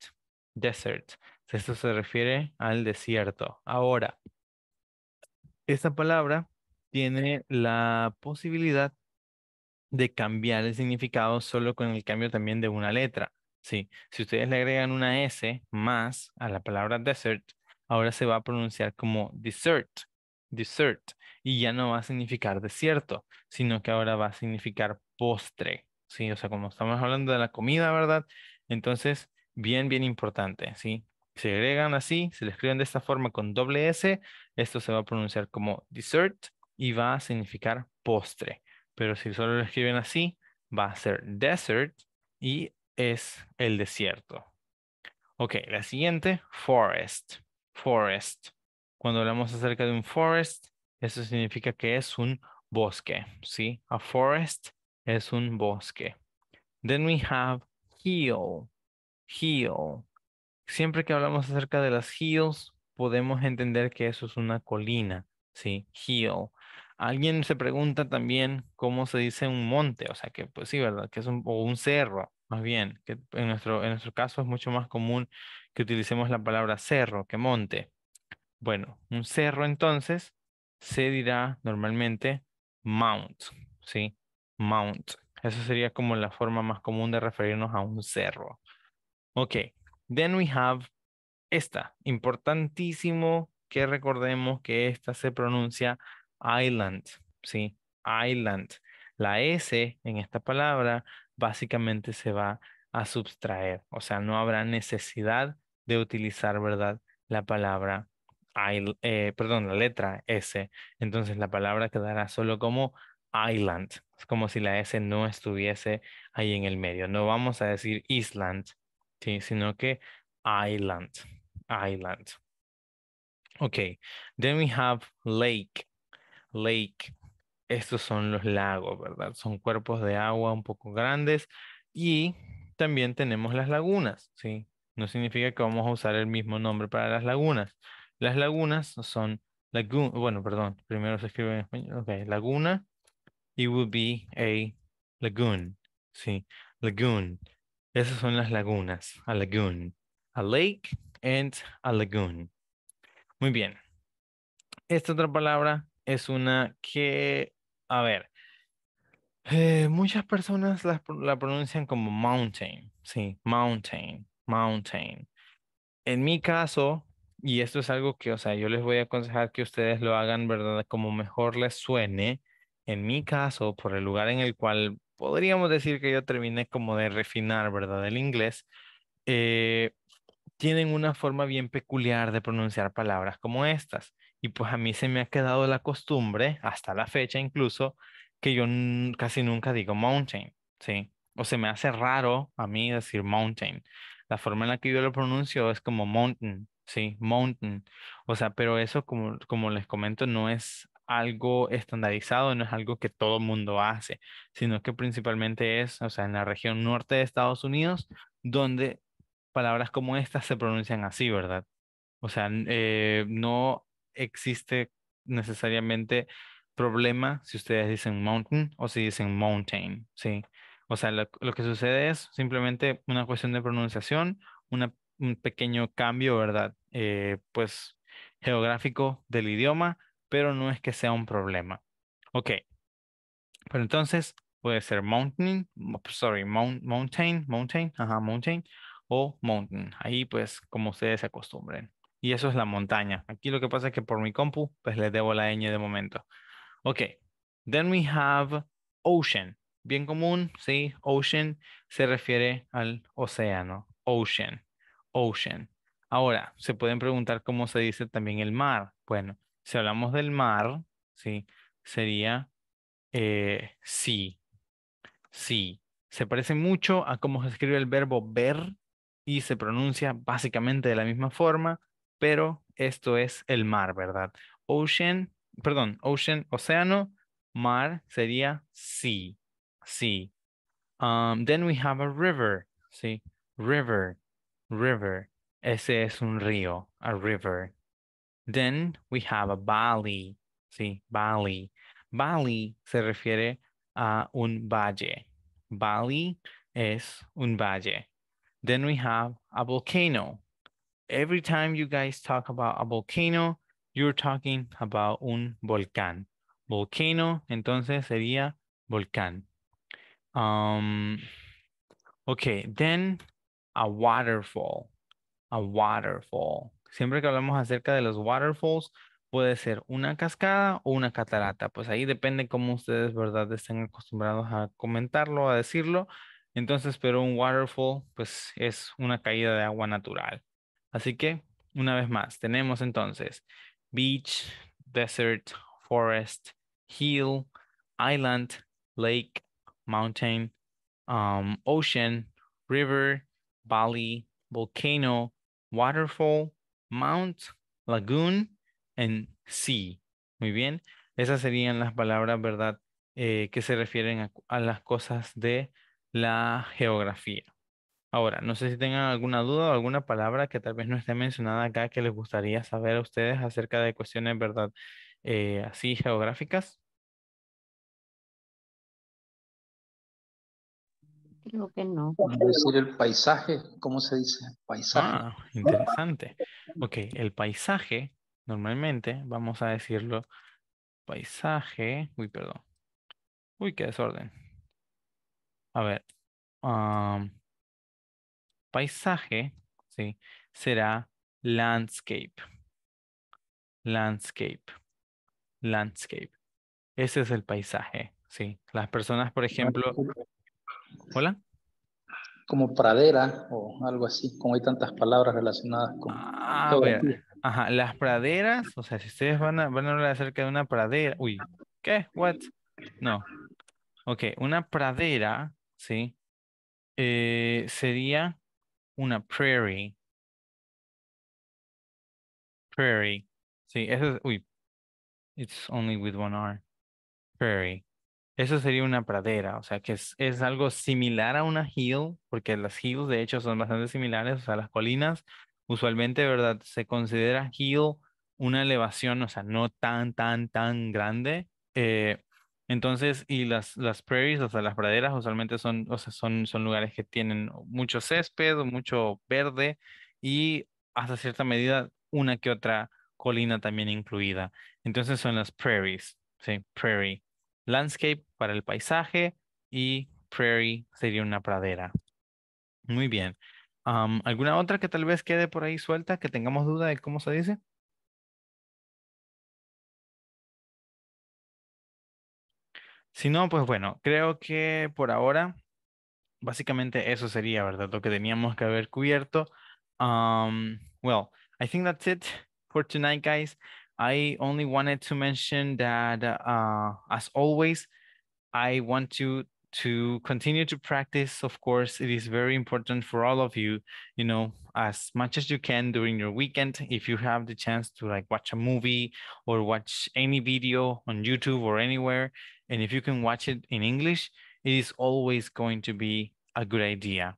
Desert esto se refiere al desierto. Ahora, esta palabra tiene la posibilidad de cambiar el significado solo con el cambio también de una letra. Sí, si ustedes le agregan una S más a la palabra desert, ahora se va a pronunciar como dessert, y ya no va a significar desierto, sino que ahora va a significar postre. Sí, o sea, como estamos hablando de la comida, ¿verdad? Entonces, bien, bien importante, ¿sí? se agregan así, se le escriben de esta forma con doble S, esto se va a pronunciar como dessert y va a significar postre. Pero si solo lo escriben así, va a ser desert y es el desierto. Ok, la siguiente, forest. Forest. Cuando hablamos acerca de un forest, eso significa que es un bosque, ¿sí? A forest es un bosque. Then we have hill. Hill siempre que hablamos acerca de las hills, podemos entender que eso es una colina, ¿sí? Hill. Alguien se pregunta también cómo se dice un monte, o sea que pues sí, ¿verdad? Que es un, o un cerro, más bien, que en nuestro, en nuestro caso es mucho más común que utilicemos la palabra cerro que monte. Bueno, un cerro entonces se dirá normalmente mount, ¿sí? Mount. Eso sería como la forma más común de referirnos a un cerro. Ok, Then we have esta, importantísimo que recordemos que esta se pronuncia island, ¿sí? Island. La S en esta palabra básicamente se va a subtraer, o sea, no habrá necesidad de utilizar, ¿verdad? La palabra, eh, perdón, la letra S. Entonces la palabra quedará solo como island, es como si la S no estuviese ahí en el medio. No vamos a decir island, sí, sino que island, island. Ok. then we have lake, lake. Estos son los lagos, ¿verdad? Son cuerpos de agua un poco grandes y también tenemos las lagunas, ¿sí? No significa que vamos a usar el mismo nombre para las lagunas. Las lagunas son, lagoon, bueno, perdón, primero se escribe en español, ok, laguna, it would be a lagoon, ¿sí? Lagoon. Esas son las lagunas, a lagoon, a lake and a lagoon. Muy bien. Esta otra palabra es una que, a ver, eh, muchas personas la, la, pronuncian como mountain, sí, mountain, mountain. En mi caso, y esto es algo que, o sea, yo les voy a aconsejar que ustedes lo hagan, ¿verdad? Como mejor les suene. En mi caso, por el lugar en el cual podríamos decir que yo terminé como de refinar, ¿verdad? El inglés, eh, tienen una forma bien peculiar de pronunciar palabras como estas. Y pues a mí se me ha quedado la costumbre, hasta la fecha incluso, que yo casi nunca digo mountain, ¿sí? O se me hace raro a mí decir mountain. La forma en la que yo lo pronuncio es como mountain, ¿sí? Mountain. O sea, pero eso, como, como les comento, no es algo estandarizado, no es algo que todo mundo hace, sino que principalmente es, o sea, en la región norte de Estados Unidos, donde palabras como estas se pronuncian así, ¿verdad? O sea, eh, no existe necesariamente problema si ustedes dicen mountain o si dicen mountain, ¿sí? O sea, lo, que sucede es simplemente una cuestión de pronunciación, un pequeño cambio, ¿verdad? Eh, pues geográfico del idioma pero no es que sea un problema. Ok, pero entonces puede ser mountain, pues, sorry, mountain, mountain, ajá, mountain o mountain. Ahí pues como ustedes se acostumbren. Y eso es la montaña. Aquí lo que pasa es que por mi compu pues les debo la ñ de momento. Ok, then we have ocean. Bien común, sí, ocean se refiere al océano, ocean, ocean. Ahora, se pueden preguntar cómo se dice también el mar. Bueno, si hablamos del mar, ¿sí? sería eh, sí. Sí. Se parece mucho a cómo se escribe el verbo ver y se pronuncia básicamente de la misma forma, pero esto es el mar, ¿verdad? Ocean, perdón, ocean, océano, mar sería sí. Sí. Um, then we have a river, ¿sí? River, river. Ese es un río, a river. Then we have a valley, ¿sí? Valley. Valley se refiere a un valle. Valley es un valle. Then we have a volcano. Every time you guys talk about a volcano, you're talking about un volcán. Volcano, entonces sería volcán. Um, okay, then a waterfall. A waterfall. Siempre que hablamos acerca de los waterfalls, puede ser una cascada o una catarata. Pues ahí depende cómo ustedes, ¿verdad?, estén acostumbrados a comentarlo, a decirlo. Entonces, pero un waterfall, pues es una caída de agua natural. Así que, una vez más, tenemos entonces beach, desert, forest, hill, island, lake, mountain, um, ocean, river, valley, volcano, waterfall, Mount, Lagoon and Sea. Muy bien, esas serían las palabras, ¿verdad? Eh, que se refieren a, las cosas de la geografía. Ahora, no sé si tengan alguna duda o alguna palabra que tal vez no esté mencionada acá que les gustaría saber a ustedes acerca de cuestiones, ¿verdad? Eh, así geográficas. Creo que no. Decir el paisaje, ¿cómo se dice? Paisaje. Ah, interesante. Ok, el paisaje, normalmente vamos a decirlo paisaje. Uy, perdón. Uy, qué desorden. A ver. paisaje, ¿sí? Será landscape. Landscape. Landscape. Ese es el paisaje, ¿sí? Las personas, por ejemplo, Hola. Como pradera o algo así, como hay tantas palabras relacionadas con. Ah, Ajá, las praderas, o sea, si ustedes van a, van a hablar acerca de una pradera. Uy, ¿qué? ¿What? No. Ok, una pradera, ¿sí? Eh, sería una prairie. Prairie. Sí, eso es. Uy, it's only with one R. Prairie. Eso sería una pradera, o sea que es, algo similar a una hill, porque las hills de hecho son bastante similares, o sea, las colinas usualmente, ¿verdad? Se considera hill una elevación, o sea, no tan, tan, tan grande. Eh, entonces, y las, las prairies, o sea, las praderas usualmente son, o sea, son, son lugares que tienen mucho césped, mucho verde y hasta cierta medida una que otra colina también incluida. Entonces son las prairies, ¿sí? Prairie landscape para el paisaje y prairie sería una pradera. Muy bien. ¿Alguna otra que tal vez quede por ahí suelta, que tengamos duda de cómo se dice? Si no, pues bueno, creo que por ahora básicamente eso sería, ¿verdad? Lo que teníamos que haber cubierto. well, I think that's it for tonight, guys. I only wanted to mention that, uh, as always, I want you to, to continue to practice. Of course, it is very important for all of you, you know, as much as you can during your weekend. If you have the chance to like watch a movie or watch any video on YouTube or anywhere, and if you can watch it in English, it is always going to be a good idea.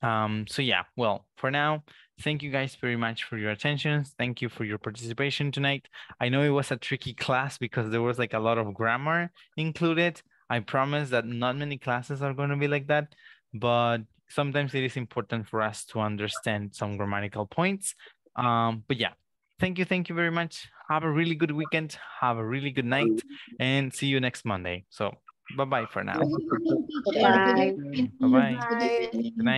Um, so yeah, well, for now, Thank you guys very much for your attention. Thank you for your participation tonight. I know it was a tricky class because there was like a lot of grammar included. I promise that not many classes are going to be like that, but sometimes it is important for us to understand some grammatical points. Um, but yeah, thank you. Thank you very much. Have a really good weekend. Have a really good night and see you next Monday. So bye-bye for now. Bye-bye. Good night.